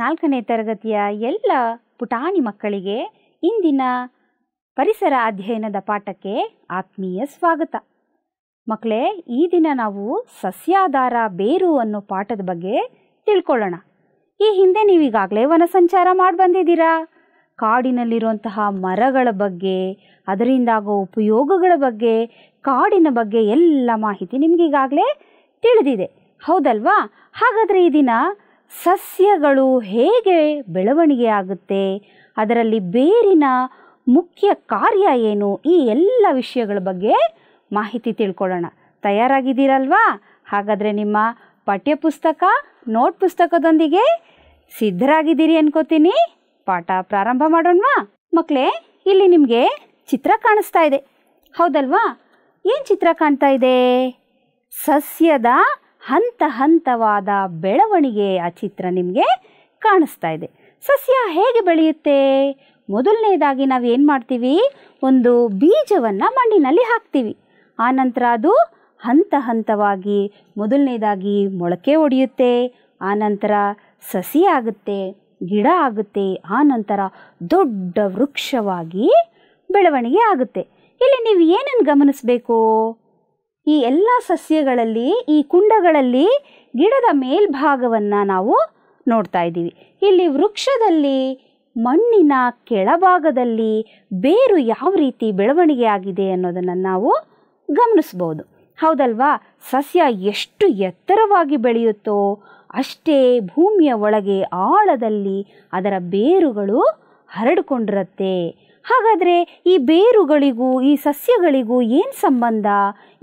ನಾಲ್ಕನೇ ತರಗತಿಯ ಎಲ್ಲ ಪುಟಾಣಿ ಮಕ್ಕಳಿಗೆ ಇಂದಿನ ಪರಿಸರ ಅಧ್ಯಯನದ ಪಾಠಕ್ಕೆ ಆತ್ಮೀಯ ಸ್ವಾಗತ ಮಕ್ಕಳೇ ಈ ದಿನ ನಾವು ಸಸ್ಯಾಧಾರ ಬೇರು ಅನ್ನೋ ಪಾಠದ ಬಗ್ಗೆ ತಿಳ್ಕೊಳ್ಳೋಣ ಈ ಹಿಂದೆ ನೀವೀಗಾಗಲೇ ವನ ಸಂಚಾರ ಮಾಡಿ ಬಂದಿದ್ದೀರಾ ಕಾಡಿನಲ್ಲಿರುವಂತಹ ಮರಗಳ ಬಗ್ಗೆ ಅದರಿಂದಾಗೋ ಉಪಯೋಗಗಳ ಬಗ್ಗೆ ಕಾಡಿನ ಬಗ್ಗೆ ಎಲ್ಲ ಮಾಹಿತಿ ನಿಮಗೀಗಾಗಲೇ ತಿಳಿದಿದೆ ಹೌದಲ್ವಾ ಹಾಗಾದರೆ ಈ ದಿನ ಸಸ್ಯಗಳು ಹೇಗೆ ಬೆಳವಣಿಗೆ ಆಗುತ್ತೆ ಅದರಲ್ಲಿ ಬೇರಿನ ಮುಖ್ಯ ಕಾರ್ಯ ಏನು ಈ ಎಲ್ಲ ವಿಷಯಗಳ ಬಗ್ಗೆ ಮಾಹಿತಿ ತಿಳ್ಕೊಳ್ಳೋಣ ತಯಾರಾಗಿದ್ದೀರಲ್ವಾ ಹಾಗಾದರೆ ನಿಮ್ಮ ಪಠ್ಯಪುಸ್ತಕ ನೋಟ್ ಪುಸ್ತಕದೊಂದಿಗೆ ಸಿದ್ಧರಾಗಿದ್ದೀರಿ ಅನ್ಕೋತೀನಿ ಪಾಠ ಪ್ರಾರಂಭ ಮಾಡೋಣವಾ ಮಕ್ಕಳೇ ಇಲ್ಲಿ ನಿಮಗೆ ಚಿತ್ರ ಕಾಣಿಸ್ತಾ ಇದೆ ಹೌದಲ್ವಾ ಏನು ಚಿತ್ರ ಕಾಣ್ತಾ ಇದೆ ಸಸ್ಯದ ಹಂತ ಹಂತವಾದ ಬೆಳವಣಿಗೆ ಆ ಚಿತ್ರ ನಿಮಗೆ ಕಾಣಿಸ್ತಾ ಇದೆ ಸಸ್ಯ ಹೇಗೆ ಬೆಳೆಯುತ್ತೆ ಮೊದಲನೇದಾಗಿ ನಾವು ಏನು ಮಾಡ್ತೀವಿ ಒಂದು ಬೀಜವನ್ನು ಮಣ್ಣಿನಲ್ಲಿ ಹಾಕ್ತೀವಿ ಆನಂತರ ಅದು ಹಂತ ಹಂತವಾಗಿ ಮೊದಲನೇದಾಗಿ ಮೊಳಕೆ ಒಡೆಯುತ್ತೆ ಆನಂತರ ಸಸಿ ಆಗುತ್ತೆ ಗಿಡ ಆಗುತ್ತೆ ಆನಂತರ ದೊಡ್ಡ ವೃಕ್ಷವಾಗಿ ಬೆಳವಣಿಗೆ ಆಗುತ್ತೆ ಇಲ್ಲಿ ನೀವು ಏನನ್ನು ಗಮನಿಸಬೇಕು ಈ ಎಲ್ಲ ಸಸ್ಯಗಳಲ್ಲಿ ಈ ಕುಂಡಗಳಲ್ಲಿ ಗಿಡದ ಮೇಲ್ಭಾಗವನ್ನು ನಾವು ನೋಡ್ತಾ ಇದ್ದೀವಿ ಇಲ್ಲಿ ವೃಕ್ಷದಲ್ಲಿ ಮಣ್ಣಿನ ಕೆಳಭಾಗದಲ್ಲಿ ಬೇರು ಯಾವ ರೀತಿ ಬೆಳವಣಿಗೆ ಆಗಿದೆ ಅನ್ನೋದನ್ನು ನಾವು ಗಮನಿಸ್ಬೋದು ಹೌದಲ್ವಾ ಸಸ್ಯ ಎಷ್ಟು ಎತ್ತರವಾಗಿ ಬೆಳೆಯುತ್ತೋ ಅಷ್ಟೇ ಭೂಮಿಯ ಒಳಗೆ ಆಳದಲ್ಲಿ ಅದರ ಬೇರುಗಳು ಹರಡಿಕೊಂಡಿರುತ್ತೆ ಹಾಗಾದರೆ ಈ ಬೇರುಗಳಿಗೂ ಈ ಸಸ್ಯಗಳಿಗೂ ಏನು ಸಂಬಂಧ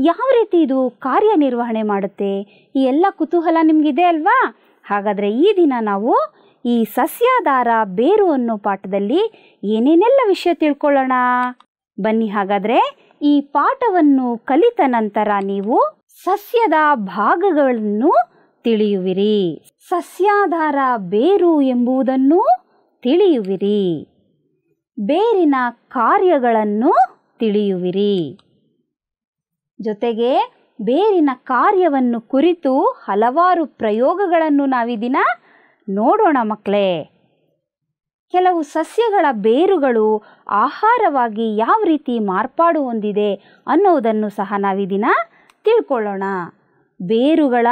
ಯಾವ ರೀತಿ ಇದು ಕಾರ್ಯನಿರ್ವಹಣೆ ಮಾಡುತ್ತೆ ಈ ಎಲ್ಲ ಕುತೂಹಲ ನಿಮಗಿದೆ ಅಲ್ವಾ ಹಾಗಾದರೆ ಈ ದಿನ ನಾವು ಈ ಸಸ್ಯಾಧಾರ ಬೇರು ಅನ್ನೋ ಪಾಠದಲ್ಲಿ ಏನೇನೆಲ್ಲ ವಿಷಯ ತಿಳ್ಕೊಳ್ಳೋಣ ಬನ್ನಿ ಹಾಗಾದರೆ ಈ ಪಾಠವನ್ನು ಕಲಿತ ನಂತರ ನೀವು ಸಸ್ಯದ ಭಾಗಗಳನ್ನು ತಿಳಿಯುವಿರಿ ಸಸ್ಯಾಧಾರ ಬೇರು ಎಂಬುದನ್ನು ತಿಳಿಯುವಿರಿ ಬೇರಿನ ಕಾರ್ಯಗಳನ್ನು ತಿಳಿಯುವಿರಿ ಜೊತೆಗೆ ಬೇರಿನ ಕಾರ್ಯವನ್ನು ಕುರಿತು ಹಲವಾರು ಪ್ರಯೋಗಗಳನ್ನು ನಾವಿದಿನ ನೋಡೋಣ ಮಕ್ಕಳೇ ಕೆಲವು ಸಸ್ಯಗಳ ಬೇರುಗಳು ಆಹಾರವಾಗಿ ಯಾವ ರೀತಿ ಮಾರ್ಪಾಡು ಹೊಂದಿದೆ ಅನ್ನೋದನ್ನು ಸಹ ನಾವಿದಿನ ತಿಳ್ಕೊಳ್ಳೋಣ ಬೇರುಗಳ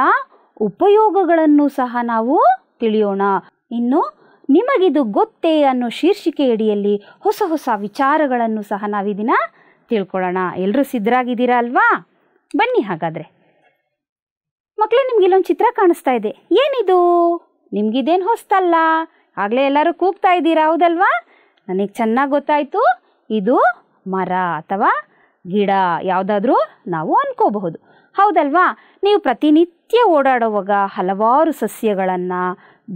ಉಪಯೋಗಗಳನ್ನು ಸಹ ನಾವು ತಿಳಿಯೋಣ ಇನ್ನು ನಿಮಗಿದು ಗೊತ್ತೇ ಅನ್ನೋ ಶೀರ್ಷಿಕೆಯಡಿಯಲ್ಲಿ ಹೊಸ ಹೊಸ ವಿಚಾರಗಳನ್ನು ಸಹ ನಾವಿದಿನ ತಿಳ್ಕೊಳ್ಳೋಣ ಎಲ್ಲರೂ ಸಿದ್ಧರಾಗಿದ್ದೀರಾ ಅಲ್ವಾ ಬನ್ನಿ ಹಾಗಾದರೆ ಮಕ್ಕಳೇ ನಿಮ್ಗೆ ಇಲ್ಲೊಂದು ಚಿತ್ರ ಕಾಣಿಸ್ತಾ ಇದೆ ಏನಿದು ನಿಮ್ಗಿದೇನು ಹೊಸ್ತಲ್ಲ ಆಗಲೇ ಎಲ್ಲರೂ ಕೂಗ್ತಾ ಇದ್ದೀರಾ ಹೌದಲ್ವಾ ನನಗೆ ಚೆನ್ನಾಗಿ ಗೊತ್ತಾಯಿತು ಇದು ಮರ ಅಥವಾ ಗಿಡ ಯಾವುದಾದ್ರೂ ನಾವು ಅನ್ಕೋಬಹುದು ಹೌದಲ್ವಾ ನೀವು ಪ್ರತಿನಿತ್ಯ ಓಡಾಡುವಾಗ ಹಲವಾರು ಸಸ್ಯಗಳನ್ನು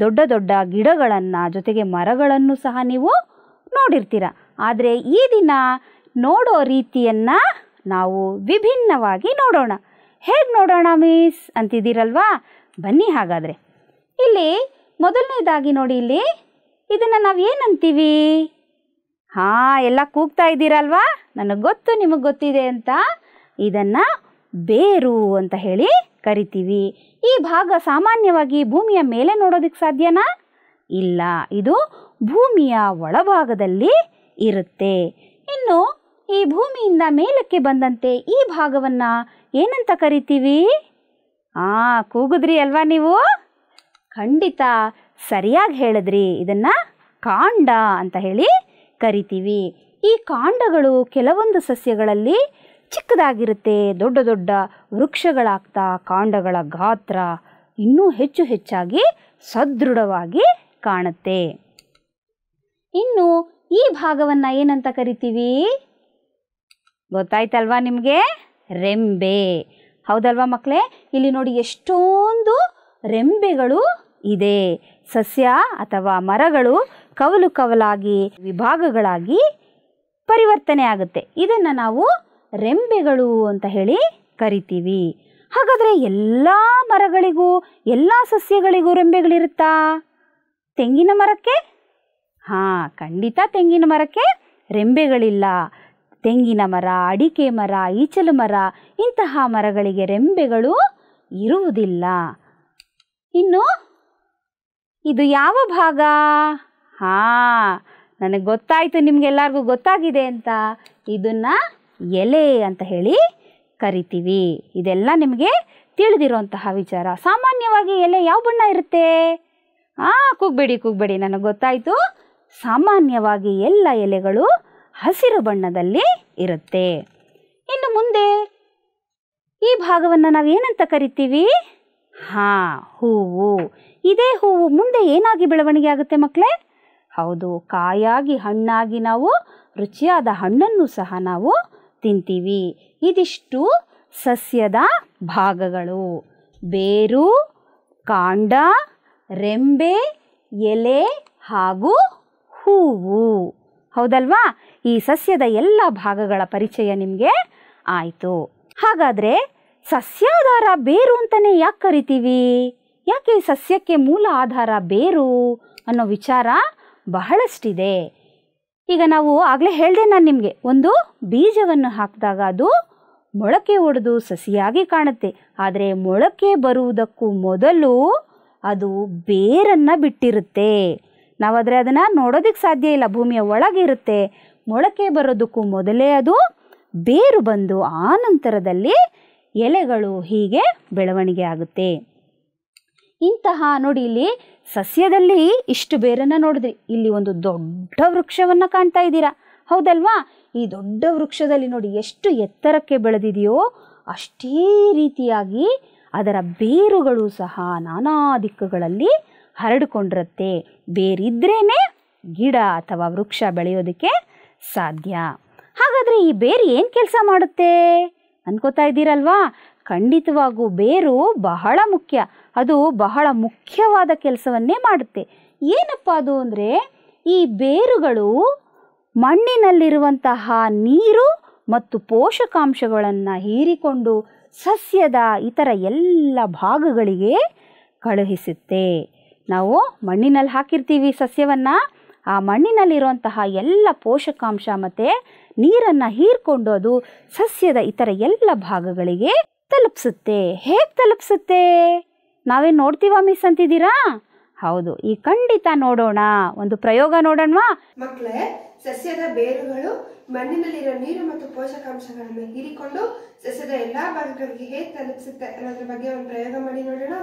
ದೊಡ್ಡ ದೊಡ್ಡ ಗಿಡಗಳನ್ನು ಜೊತೆಗೆ ಮರಗಳನ್ನು ಸಹ ನೀವು ನೋಡಿರ್ತೀರ ಆದರೆ ಈ ದಿನ ನೋಡೋ ರೀತಿಯನ್ನು ನಾವು ವಿಭಿನ್ನವಾಗಿ ನೋಡೋಣ ಹೇಗೆ ನೋಡೋಣ ಮಿಸ್ ಅಂತಿದ್ದೀರಲ್ವಾ ಬನ್ನಿ ಹಾಗಾದರೆ ಇಲ್ಲಿ ಮೊದಲನೇದಾಗಿ ನೋಡಿ ಇಲ್ಲಿ ಇದನ್ನು ನಾವು ಏನಂತೀವಿ ಹಾಂ ಎಲ್ಲ ಕೂಗ್ತಾ ಇದ್ದೀರಲ್ವಾ ನನಗೆ ಗೊತ್ತು ನಿಮಗೆ ಗೊತ್ತಿದೆ ಅಂತ ಇದನ್ನು ಬೇರು ಅಂತ ಹೇಳಿ ಕರಿತೀವಿ ಈ ಭಾಗ ಸಾಮಾನ್ಯವಾಗಿ ಭೂಮಿಯ ಮೇಲೆ ನೋಡೋದಕ್ಕೆ ಸಾಧ್ಯನಾ ಇಲ್ಲ ಇದು ಭೂಮಿಯ ಒಳಭಾಗದಲ್ಲಿ ಇರುತ್ತೆ ಇನ್ನು ಈ ಭೂಮಿಯಿಂದ ಮೇಲಕ್ಕೆ ಬಂದಂತೆ ಈ ಭಾಗವನ್ನು ಏನಂತ ಕರಿತೀವಿ ಆ ಕೂಗಿದ್ರಿ ಅಲ್ವಾ ನೀವು ಖಂಡಿತ ಸರಿಯಾಗಿ ಹೇಳಿದ್ರಿ ಇದನ್ನು ಕಾಂಡ ಅಂತ ಹೇಳಿ ಕರಿತೀವಿ ಈ ಕಾಂಡಗಳು ಕೆಲವೊಂದು ಸಸ್ಯಗಳಲ್ಲಿ ಚಿಕ್ಕದಾಗಿರುತ್ತೆ ದೊಡ್ಡ ದೊಡ್ಡ ವೃಕ್ಷಗಳಾಗ್ತಾ ಕಾಂಡಗಳ ಗಾತ್ರ ಇನ್ನೂ ಹೆಚ್ಚು ಹೆಚ್ಚಾಗಿ ಸದೃಢವಾಗಿ ಕಾಣುತ್ತೆ ಇನ್ನು ಈ ಭಾಗವನ್ನು ಏನಂತ ಕರಿತೀವಿ ಗೊತ್ತಾಯ್ತಲ್ವಾ ನಿಮಗೆ ರೆಂಬೆ ಹೌದಲ್ವಾ ಮಕ್ಕಳೇ ಇಲ್ಲಿ ನೋಡಿ ಎಷ್ಟೊಂದು ರೆಂಬೆಗಳು ಇದೆ ಸಸ್ಯ ಅಥವಾ ಮರಗಳು ಕವಲು ಕವಲಾಗಿ ವಿಭಾಗಗಳಾಗಿ ಪರಿವರ್ತನೆ ಆಗುತ್ತೆ ಇದನ್ನು ನಾವು ರೆಂಬೆಗಳು ಅಂತ ಹೇಳಿ ಕರಿತೀವಿ ಹಾಗಾದರೆ ಎಲ್ಲ ಮರಗಳಿಗೂ ಎಲ್ಲ ಸಸ್ಯಗಳಿಗೂ ರೆಂಬೆಗಳಿರುತ್ತಾ ತೆಂಗಿನ ಮರಕ್ಕೆ ಹಾಂ ಖಂಡಿತ ತೆಂಗಿನ ಮರಕ್ಕೆ ರೆಂಬೆಗಳಿಲ್ಲ ತೆಂಗಿನ ಮರ ಅಡಿಕೆ ಮರ ಈಚಲು ಮರ ಇಂತಹ ಮರಗಳಿಗೆ ರೆಂಬೆಗಳು ಇರುವುದಿಲ್ಲ ಇನ್ನು ಇದು ಯಾವ ಭಾಗ ಹಾಂ ನನಗೆ ಗೊತ್ತಾಯಿತು ನಿಮಗೆಲ್ಲರಿಗೂ ಗೊತ್ತಾಗಿದೆ ಅಂತ ಇದನ್ನು ಎಲೆ ಅಂತ ಹೇಳಿ ಕರಿತೀವಿ ಇದೆಲ್ಲ ನಿಮಗೆ ತಿಳಿದಿರುವಂತಹ ವಿಚಾರ ಸಾಮಾನ್ಯವಾಗಿ ಎಲೆ ಯಾವ ಬಣ್ಣ ಇರುತ್ತೆ ಆ ಕೂಗ್ಬೇಡಿ ಕೂಗ್ಬೇಡಿ ನನಗೆ ಗೊತ್ತಾಯಿತು ಸಾಮಾನ್ಯವಾಗಿ ಎಲ್ಲ ಎಲೆಗಳು ಹಸಿರು ಬಣ್ಣದಲ್ಲಿ ಇರುತ್ತೆ ಇನ್ನು ಮುಂದೆ ಈ ಭಾಗವನ್ನು ನಾವು ಏನಂತ ಕರಿತೀವಿ ಹಾಂ ಹೂವು ಇದೇ ಹೂವು ಮುಂದೆ ಏನಾಗಿ ಬೆಳವಣಿಗೆ ಆಗುತ್ತೆ ಮಕ್ಕಳೇ ಹೌದು ಕಾಯಾಗಿ ಹಣ್ಣಾಗಿ ನಾವು ರುಚಿಯಾದ ಹಣ್ಣನ್ನು ಸಹ ನಾವು ತಿಂತೀವಿ ಇದಿಷ್ಟು ಸಸ್ಯದ ಭಾಗಗಳು ಬೇರು ಕಾಂಡ ರೆಂಬೆ ಎಲೆ ಹಾಗೂ ಹೂವು ಹೌದಲ್ವಾ ಈ ಸಸ್ಯದ ಎಲ್ಲ ಭಾಗಗಳ ಪರಿಚಯ ನಿಮಗೆ ಆಯಿತು ಹಾಗಾದರೆ ಸಸ್ಯಾಧಾರ ಬೇರು ಅಂತಲೇ ಯಾಕೆ ಕರಿತೀವಿ ಯಾಕೆ ಸಸ್ಯಕ್ಕೆ ಮೂಲ ಆಧಾರ ಬೇರು ಅನ್ನೋ ವಿಚಾರ ಬಹಳಷ್ಟಿದೆ ಈಗ ನಾವು ಆಗಲೇ ಹೇಳಿದೆ ನಾನು ನಿಮಗೆ ಒಂದು ಬೀಜವನ್ನು ಹಾಕಿದಾಗ ಅದು ಮೊಳಕೆ ಒಡೆದು ಸಸಿಯಾಗಿ ಕಾಣುತ್ತೆ ಆದರೆ ಮೊಳಕೆ ಬರುವುದಕ್ಕೂ ಮೊದಲು ಅದು ಬೇರನ್ನು ಬಿಟ್ಟಿರುತ್ತೆ ನಾವಾದರೆ ಅದನ್ನು ನೋಡೋದಕ್ಕೆ ಸಾಧ್ಯ ಇಲ್ಲ ಭೂಮಿಯ ಒಳಗಿರುತ್ತೆ ಮೊಳಕೆ ಬರೋದಕ್ಕೂ ಮೊದಲೇ ಅದು ಬೇರು ಬಂದು ಆ ನಂತರದಲ್ಲಿ ಎಲೆಗಳು ಹೀಗೆ ಬೆಳವಣಿಗೆ ಆಗುತ್ತೆ ಇಂತಹ ನೋಡಿ ಇಲ್ಲಿ ಸಸ್ಯದಲ್ಲಿ ಇಷ್ಟು ಬೇರನ್ನ ನೋಡಿದ್ರಿ ಇಲ್ಲಿ ಒಂದು ದೊಡ್ಡ ವೃಕ್ಷವನ್ನು ಕಾಣ್ತಾ ಇದ್ದೀರಾ ಹೌದಲ್ವಾ ಈ ದೊಡ್ಡ ವೃಕ್ಷದಲ್ಲಿ ನೋಡಿ ಎಷ್ಟು ಎತ್ತರಕ್ಕೆ ಬೆಳೆದಿದೆಯೋ ಅಷ್ಟೇ ರೀತಿಯಾಗಿ ಅದರ ಬೇರುಗಳು ಸಹ ನಾನಾ ದಿಕ್ಕುಗಳಲ್ಲಿ ಹರಡಿಕೊಂಡಿರುತ್ತೆ ಬೇರಿದ್ರೇನೆ ಗಿಡ ಅಥವಾ ವೃಕ್ಷ ಬೆಳೆಯೋದಕ್ಕೆ ಸಾಧ್ಯ ಹಾಗಾದರೆ ಈ ಬೇರು ಏನು ಕೆಲಸ ಮಾಡುತ್ತೆ ಅನ್ಕೋತಾ ಇದ್ದೀರಲ್ವಾ ಖಂಡಿತವಾಗೂ ಬೇರು ಬಹಳ ಮುಖ್ಯ ಅದು ಬಹಳ ಮುಖ್ಯವಾದ ಕೆಲಸವನ್ನೇ ಮಾಡುತ್ತೆ ಏನಪ್ಪ ಅದು ಅಂದರೆ ಈ ಬೇರುಗಳು ಮಣ್ಣಿನಲ್ಲಿರುವಂತಹ ನೀರು ಮತ್ತು ಪೋಷಕಾಂಶಗಳನ್ನು ಹೀರಿಕೊಂಡು ಸಸ್ಯದ ಇತರ ಎಲ್ಲ ಭಾಗಗಳಿಗೆ ಕಳುಹಿಸುತ್ತೆ ನಾವು ಮಣ್ಣಿನಲ್ಲಿ ಹಾಕಿರ್ತೀವಿ ಸಸ್ಯವನ್ನು ಆ ಮಣ್ಣಿನಲ್ಲಿರುವಂತಹ ಎಲ್ಲ ಪೋಷಕಾಂಶ ಮತ್ತು ನೀರನ್ನು ಹೀರ್ಕೊಂಡು ಅದು ಸಸ್ಯದ ಇತರ ಎಲ್ಲ ಭಾಗಗಳಿಗೆ ತಲುಪಿಸುತ್ತೆ ಹೇಗೆ ತಲುಪಿಸುತ್ತೆ ನಾವೇ ನೋಡ್ತೀವಾ ಮಿಸ್ ಅಂತಿದ್ದೀರಾ ಹೌದು ಈ ಖಂಡಿತ ನೋಡೋಣ ಒಂದು ಪ್ರಯೋಗ ನೋಡೋಣವಾ ಮಕ್ಕಳೇ ಸಸ್ಯದ ಬೇರುಗಳು ಮಣ್ಣಿನಲ್ಲಿರೋ ನೀರು ಮತ್ತು ಪೋಷಕಾಂಶಗಳನ್ನು ಹೀರಿಕೊಂಡು ಸಸ್ಯದ ಎಲ್ಲಾ ಭಾಗಗಳಿಗೆ ಹೇಗೆ ತಲುಪಿಸುತ್ತೆ ಅನ್ನೋದ್ರ ಬಗ್ಗೆ ಒಂದು ಪ್ರಯೋಗ ಮಾಡಿ ನೋಡೋಣ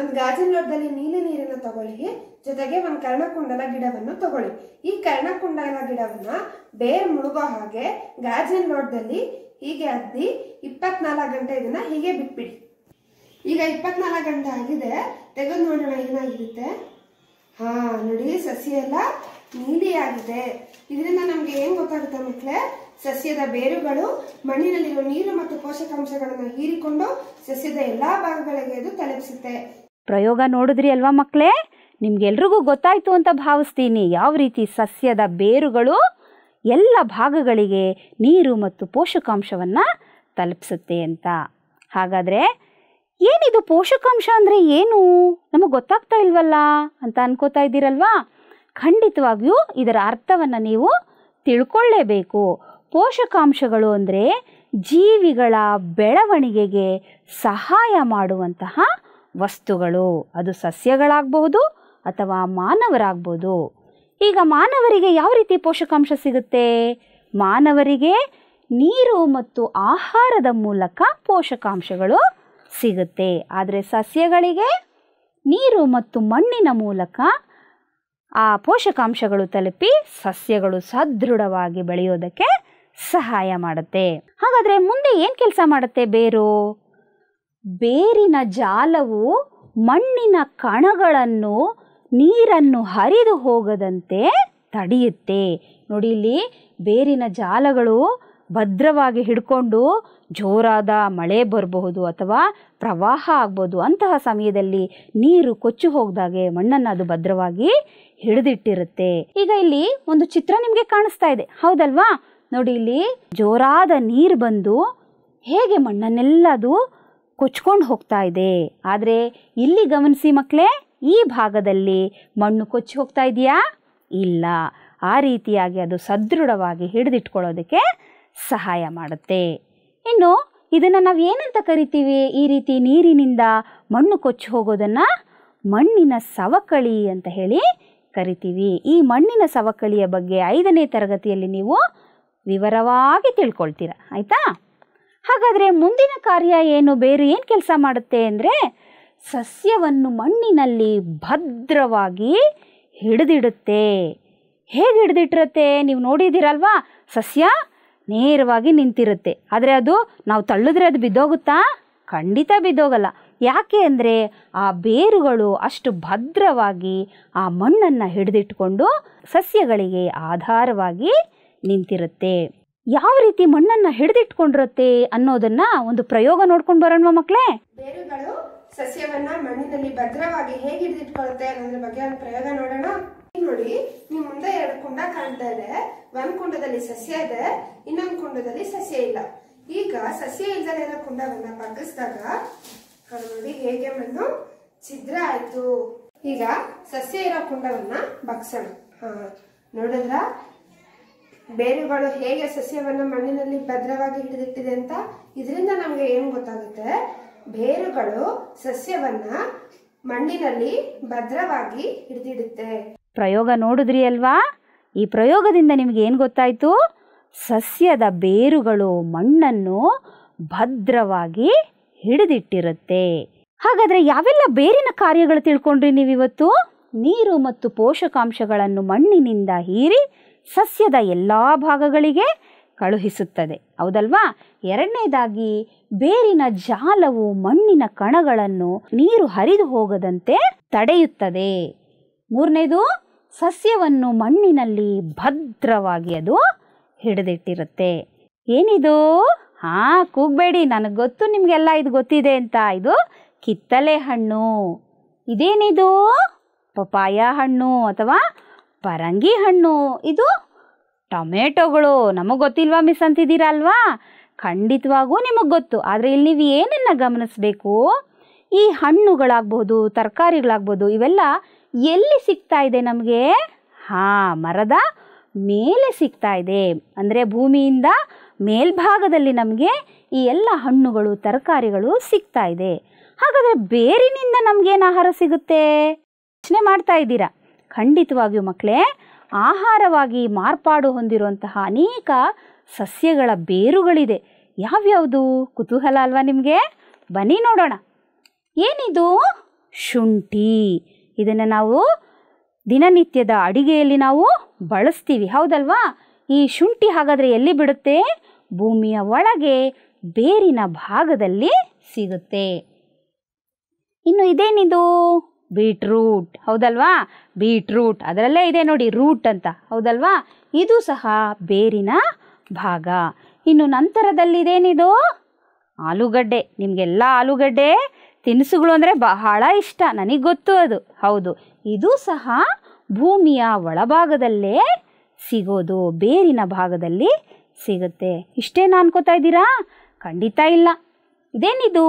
ಒಂದು ಗಾಜಿನ ಲೋಟದಲ್ಲಿ ನೀಲಿ ನೀರನ್ನು ತಗೊಳ್ಳಿ ಜೊತೆಗೆ ಒಂದು ಕರ್ಣಕುಂಡಲ ಗಿಡವನ್ನು ತಗೊಳ್ಳಿ ಈ ಕರ್ಣಕುಂಡಲ ಗಿಡವನ್ನ ಬೇರ್ ಮುಳುಗೋ ಹಾಗೆ ಗಾಜಿನ ಲೋಟದಲ್ಲಿ ಹೀಗೆ ಅದ್ದಿ ಇಪ್ಪತ್ನಾಲ್ಕು ಗಂಟೆ ಇದನ್ನ ಹೀಗೆ ಬಿಟ್ಬಿಡಿ ಈಗ ಇಪ್ಪತ್ನಾಲ್ಕು ಗಂಟೆ ಆಗಿದೆ ತೆಗೆದು ನೋಡೋಣ ಏನಾಗಿರುತ್ತೆ ಹಾ ನೋಡಿ ಸಸಿ ಎಲ್ಲ ನೀಲಿಯಾಗಿದೆ ಇದರಿಂದ ನಮ್ಗೆ ಏನ್ ಗೊತ್ತಾಗುತ್ತೆ ಮಕ್ಕಳೇ ಸಸ್ಯದ ಬೇರುಗಳು ಮಣ್ಣಿನಲ್ಲಿರುವ ನೀರು ಮತ್ತು ಪೋಷಕಾಂಶಗಳನ್ನು ಹೀರಿಕೊಂಡು ಸಸ್ಯದ ಎಲ್ಲಾ ಭಾಗಗಳಿಗೆ ಇದು ತಲುಪಿಸುತ್ತೆ ಪ್ರಯೋಗ ನೋಡಿದ್ರಿ ಅಲ್ವಾ ನಿಮ್ಗೆ ಎಲ್ರಿಗೂ ಗೊತ್ತಾಯ್ತು ಅಂತ ಭಾವಿಸ್ತೀನಿ ಯಾವ ರೀತಿ ಸಸ್ಯದ ಬೇರುಗಳು ಎಲ್ಲ ಭಾಗಗಳಿಗೆ ನೀರು ಮತ್ತು ಪೋಷಕಾಂಶವನ್ನ ತಲುಪಿಸುತ್ತೆ ಅಂತ ಹಾಗಾದ್ರೆ ಏನಿದು ಪೋಷಕಾಂಶ ಅಂದರೆ ಏನು ನಮಗೆ ಗೊತ್ತಾಗ್ತಾ ಇಲ್ವಲ್ಲ ಅಂತ ಅನ್ಕೋತಾ ಇದ್ದೀರಲ್ವಾ ಖಂಡಿತವಾಗಿಯೂ ಇದರ ಅರ್ಥವನ್ನು ನೀವು ತಿಳ್ಕೊಳ್ಳೇಬೇಕು ಪೋಷಕಾಂಶಗಳು ಅಂದರೆ ಜೀವಿಗಳ ಬೆಳವಣಿಗೆಗೆ ಸಹಾಯ ಮಾಡುವಂತಹ ವಸ್ತುಗಳು ಅದು ಸಸ್ಯಗಳಾಗಬಹುದು ಅಥವಾ ಮಾನವರಾಗ್ಬೋದು ಈಗ ಮಾನವರಿಗೆ ಯಾವ ರೀತಿ ಪೋಷಕಾಂಶ ಸಿಗುತ್ತೆ ಮಾನವರಿಗೆ ನೀರು ಮತ್ತು ಆಹಾರದ ಮೂಲಕ ಪೋಷಕಾಂಶಗಳು ಸಿಗುತ್ತೆ ಆದರೆ ಸಸ್ಯಗಳಿಗೆ ನೀರು ಮತ್ತು ಮಣ್ಣಿನ ಮೂಲಕ ಆ ಪೋಷಕಾಂಶಗಳು ತಲುಪಿ ಸಸ್ಯಗಳು ಸದೃಢವಾಗಿ ಬೆಳೆಯೋದಕ್ಕೆ ಸಹಾಯ ಮಾಡುತ್ತೆ ಹಾಗಾದರೆ ಮುಂದೆ ಏನು ಕೆಲಸ ಮಾಡುತ್ತೆ ಬೇರು ಬೇರಿನ ಜಾಲವು ಮಣ್ಣಿನ ಕಣಗಳನ್ನು ನೀರನ್ನು ಹರಿದು ಹೋಗದಂತೆ ತಡೆಯುತ್ತೆ ನೋಡಿ ಇಲ್ಲಿ ಬೇರಿನ ಜಾಲಗಳು ಭದ್ರವಾಗಿ ಹಿಡ್ಕೊಂಡು ಜೋರಾದ ಮಳೆ ಬರಬಹುದು ಅಥವಾ ಪ್ರವಾಹ ಆಗ್ಬೋದು ಅಂತಹ ಸಮಯದಲ್ಲಿ ನೀರು ಕೊಚ್ಚು ಹೋಗ್ದಾಗೆ ಮಣ್ಣನ್ನು ಅದು ಭದ್ರವಾಗಿ ಹಿಡಿದಿಟ್ಟಿರುತ್ತೆ ಈಗ ಇಲ್ಲಿ ಒಂದು ಚಿತ್ರ ನಿಮಗೆ ಕಾಣಿಸ್ತಾ ಇದೆ ಹೌದಲ್ವಾ ನೋಡಿ ಇಲ್ಲಿ ಜೋರಾದ ನೀರು ಬಂದು ಹೇಗೆ ಮಣ್ಣನ್ನೆಲ್ಲ ಅದು ಕೊಚ್ಕೊಂಡು ಹೋಗ್ತಾ ಇದೆ ಆದರೆ ಇಲ್ಲಿ ಗಮನಿಸಿ ಮಕ್ಕಳೇ ಈ ಭಾಗದಲ್ಲಿ ಮಣ್ಣು ಕೊಚ್ಚಿ ಹೋಗ್ತಾ ಇದೆಯಾ ಇಲ್ಲ ಆ ರೀತಿಯಾಗಿ ಅದು ಸದೃಢವಾಗಿ ಹಿಡಿದಿಟ್ಕೊಳ್ಳೋದಕ್ಕೆ ಸಹಾಯ ಮಾಡುತ್ತೆ ಇನ್ನು ಇದನ್ನು ನಾವು ಏನಂತ ಕರಿತೀವಿ ಈ ರೀತಿ ನೀರಿನಿಂದ ಮಣ್ಣು ಕೊಚ್ಚಿ ಹೋಗೋದನ್ನು ಮಣ್ಣಿನ ಸವಕಳಿ ಅಂತ ಹೇಳಿ ಕರಿತೀವಿ ಈ ಮಣ್ಣಿನ ಸವಕಳಿಯ ಬಗ್ಗೆ ಐದನೇ ತರಗತಿಯಲ್ಲಿ ನೀವು ವಿವರವಾಗಿ ತಿಳ್ಕೊಳ್ತೀರ ಆಯಿತಾ ಹಾಗಾದರೆ ಮುಂದಿನ ಕಾರ್ಯ ಏನು ಬೇರೆ ಏನು ಕೆಲಸ ಮಾಡುತ್ತೆ ಅಂದರೆ ಸಸ್ಯವನ್ನು ಮಣ್ಣಿನಲ್ಲಿ ಭದ್ರವಾಗಿ ಹಿಡಿದಿಡುತ್ತೆ ಹೇಗೆ ಹಿಡಿದಿಟ್ಟಿರುತ್ತೆ ನೀವು ನೋಡಿದ್ದೀರಲ್ವಾ ಸಸ್ಯ ನೇರವಾಗಿ ನಿಂತಿರುತ್ತೆ ಆದರೆ ಅದು ನಾವು ತಳ್ಳಿದ್ರೆ ಅದು ಬಿದ್ದೋಗುತ್ತಾ ಖಂಡಿತ ಬಿದ್ದೋಗಲ್ಲ ಯಾಕೆ ಅಂದರೆ ಆ ಬೇರುಗಳು ಅಷ್ಟು ಭದ್ರವಾಗಿ ಆ ಮಣ್ಣನ್ನು ಹಿಡಿದಿಟ್ಕೊಂಡು ಸಸ್ಯಗಳಿಗೆ ಆಧಾರವಾಗಿ ನಿಂತಿರುತ್ತೆ ಯಾವ ರೀತಿ ಮಣ್ಣನ್ನು ಹಿಡಿದಿಟ್ಕೊಂಡಿರುತ್ತೆ ಅನ್ನೋದನ್ನ ಒಂದು ಪ್ರಯೋಗ ನೋಡ್ಕೊಂಡು ಬರೋಣ ಮಕ್ಕಳೇ ಬೇರುಗಳು ಸಸ್ಯವನ್ನ ಮಣ್ಣಿನಲ್ಲಿ ಭದ್ರವಾಗಿ ಹೇಗೆ ಹಿಡಿದಿಟ್ಕೊಳ್ಳುತ್ತೆ ಅನ್ನೋದ್ರ ಬಗ್ಗೆ ಒಂದು ಪ್ರಯೋಗ ನೋಡೋಣ ನೋಡಿ ನಿಮ್ ಮುಂದೆ ಎರಡು ಕುಂಡ ಕಾಣ್ತಾ ಇದೆ ಒಂದ್ ಕುಂಡದಲ್ಲಿ ಸಸ್ಯ ಇದೆ ಇನ್ನೊಂದ್ ಕುಂಡದಲ್ಲಿ ಸಸ್ಯ ಇಲ್ಲ ಈಗ ಸಸ್ಯ ಇಲ್ದಲೆ ಇರೋ ಕುಂಡವನ್ನ ಬಗ್ಗಿಸಿದಾಗ ನೋಡಿ ಹೇಗೆ ಮಣ್ಣು ಛಿದ್ರ ಆಯ್ತು ಈಗ ಸಸ್ಯ ಇರೋ ಕುಂಡವನ್ನ ಬಗ್ಸೋಣ ನೋಡಿದ್ರ ಬೇರುಗಳು ಹೇಗೆ ಸಸ್ಯವನ್ನ ಮಣ್ಣಿನಲ್ಲಿ ಭದ್ರವಾಗಿ ಹಿಡಿದಿಟ್ಟಿದೆ ಅಂತ ಇದರಿಂದ ನಮ್ಗೆ ಏನ್ ಗೊತ್ತಾಗುತ್ತೆ ಬೇರುಗಳು ಸಸ್ಯವನ್ನ ಮಣ್ಣಿನಲ್ಲಿ ಭದ್ರವಾಗಿ ಹಿಡಿದಿಡುತ್ತೆ ಪ್ರಯೋಗ ನೋಡಿದ್ರಿ ಅಲ್ವಾ ಈ ಪ್ರಯೋಗದಿಂದ ನಿಮಗೆ ಏನು ಗೊತ್ತಾಯಿತು ಸಸ್ಯದ ಬೇರುಗಳು ಮಣ್ಣನ್ನು ಭದ್ರವಾಗಿ ಹಿಡಿದಿಟ್ಟಿರುತ್ತೆ ಹಾಗಾದರೆ ಯಾವೆಲ್ಲ ಬೇರಿನ ಕಾರ್ಯಗಳು ತಿಳ್ಕೊಂಡ್ರಿ ನೀವು ಇವತ್ತು ನೀರು ಮತ್ತು ಪೋಷಕಾಂಶಗಳನ್ನು ಮಣ್ಣಿನಿಂದ ಹೀರಿ ಸಸ್ಯದ ಎಲ್ಲ ಭಾಗಗಳಿಗೆ ಕಳುಹಿಸುತ್ತದೆ ಹೌದಲ್ವಾ ಎರಡನೇದಾಗಿ ಬೇರಿನ ಜಾಲವು ಮಣ್ಣಿನ ಕಣಗಳನ್ನು ನೀರು ಹರಿದು ಹೋಗದಂತೆ ತಡೆಯುತ್ತದೆ ಮೂರನೇದು ಸಸ್ಯವನ್ನು ಮಣ್ಣಿನಲ್ಲಿ ಭದ್ರವಾಗಿ ಅದು ಹಿಡಿದಿಟ್ಟಿರುತ್ತೆ ಏನಿದು ಹಾಂ ಕೂಗಬೇಡಿ ನನಗೆ ಗೊತ್ತು ನಿಮಗೆಲ್ಲ ಇದು ಗೊತ್ತಿದೆ ಅಂತ ಇದು ಕಿತ್ತಲೆ ಹಣ್ಣು ಇದೇನಿದು ಪಪಾಯ ಹಣ್ಣು ಅಥವಾ ಪರಂಗಿ ಹಣ್ಣು ಇದು ಟೊಮೆಟೊಗಳು ನಮಗೆ ಗೊತ್ತಿಲ್ವಾ ಮಿಸ್ ಅಂತಿದ್ದೀರಾ ಅಲ್ವಾ ಖಂಡಿತವಾಗೂ ನಿಮಗೆ ಗೊತ್ತು ಆದರೆ ಇಲ್ಲಿ ನೀವು ಏನನ್ನ ಗಮನಿಸಬೇಕು ಈ ಹಣ್ಣುಗಳಾಗ್ಬೋದು ತರಕಾರಿಗಳಾಗ್ಬೋದು ಇವೆಲ್ಲ ಎಲ್ಲಿ ಸಿಗ್ತಾ ಇದೆ ನಮಗೆ ಹಾ ಮರದ ಮೇಲೆ ಸಿಗ್ತಾ ಇದೆ ಅಂದರೆ ಭೂಮಿಯಿಂದ ಮೇಲ್ಭಾಗದಲ್ಲಿ ನಮಗೆ ಈ ಎಲ್ಲ ಹಣ್ಣುಗಳು ತರಕಾರಿಗಳು ಸಿಗ್ತಾ ಇದೆ ಹಾಗಾದರೆ ಬೇರಿನಿಂದ ನಮಗೇನು ಆಹಾರ ಸಿಗುತ್ತೆ ಯೋಚನೆ ಮಾಡ್ತಾ ಇದ್ದೀರಾ ಖಂಡಿತವಾಗಿಯೂ ಮಕ್ಕಳೇ ಆಹಾರವಾಗಿ ಮಾರ್ಪಾಡು ಹೊಂದಿರುವಂತಹ ಅನೇಕ ಸಸ್ಯಗಳ ಬೇರುಗಳಿದೆ ಯಾವ್ಯಾವುದು ಕುತೂಹಲ ಅಲ್ವಾ ನಿಮಗೆ ಬನ್ನಿ ನೋಡೋಣ ಏನಿದು ಶುಂಠಿ ಇದನ್ನು ನಾವು ದಿನನಿತ್ಯದ ಅಡಿಗೆಯಲ್ಲಿ ನಾವು ಬಳಸ್ತೀವಿ ಹೌದಲ್ವಾ ಈ ಶುಂಠಿ ಹಾಗಾದರೆ ಎಲ್ಲಿ ಬಿಡುತ್ತೆ ಭೂಮಿಯ ಒಳಗೆ ಬೇರಿನ ಭಾಗದಲ್ಲಿ ಸಿಗುತ್ತೆ ಇನ್ನು ಇದೇನಿದು ಬೀಟ್ರೂಟ್ ಹೌದಲ್ವಾ ಬೀಟ್ರೂಟ್ ಅದರಲ್ಲೇ ಇದೆ ನೋಡಿ ರೂಟ್ ಅಂತ ಹೌದಲ್ವಾ ಇದು ಸಹ ಬೇರಿನ ಭಾಗ ಇನ್ನು ನಂತರದಲ್ಲಿ ಇದೇನಿದು ಆಲೂಗಡ್ಡೆ ನಿಮಗೆಲ್ಲ ಆಲೂಗಡ್ಡೆ ತಿನಿಸುಗಳು ಅಂದರೆ ಬಹಳ ಇಷ್ಟ ನನಗೆ ಗೊತ್ತು ಅದು ಹೌದು ಇದು ಸಹ ಭೂಮಿಯ ಒಳಭಾಗದಲ್ಲೇ ಸಿಗೋದು ಬೇರಿನ ಭಾಗದಲ್ಲಿ ಸಿಗುತ್ತೆ ಇಷ್ಟೇ ನಾನು ಅನ್ಕೋತಾ ಇದ್ದೀರಾ ಖಂಡಿತ ಇಲ್ಲ ಇದೇನಿದು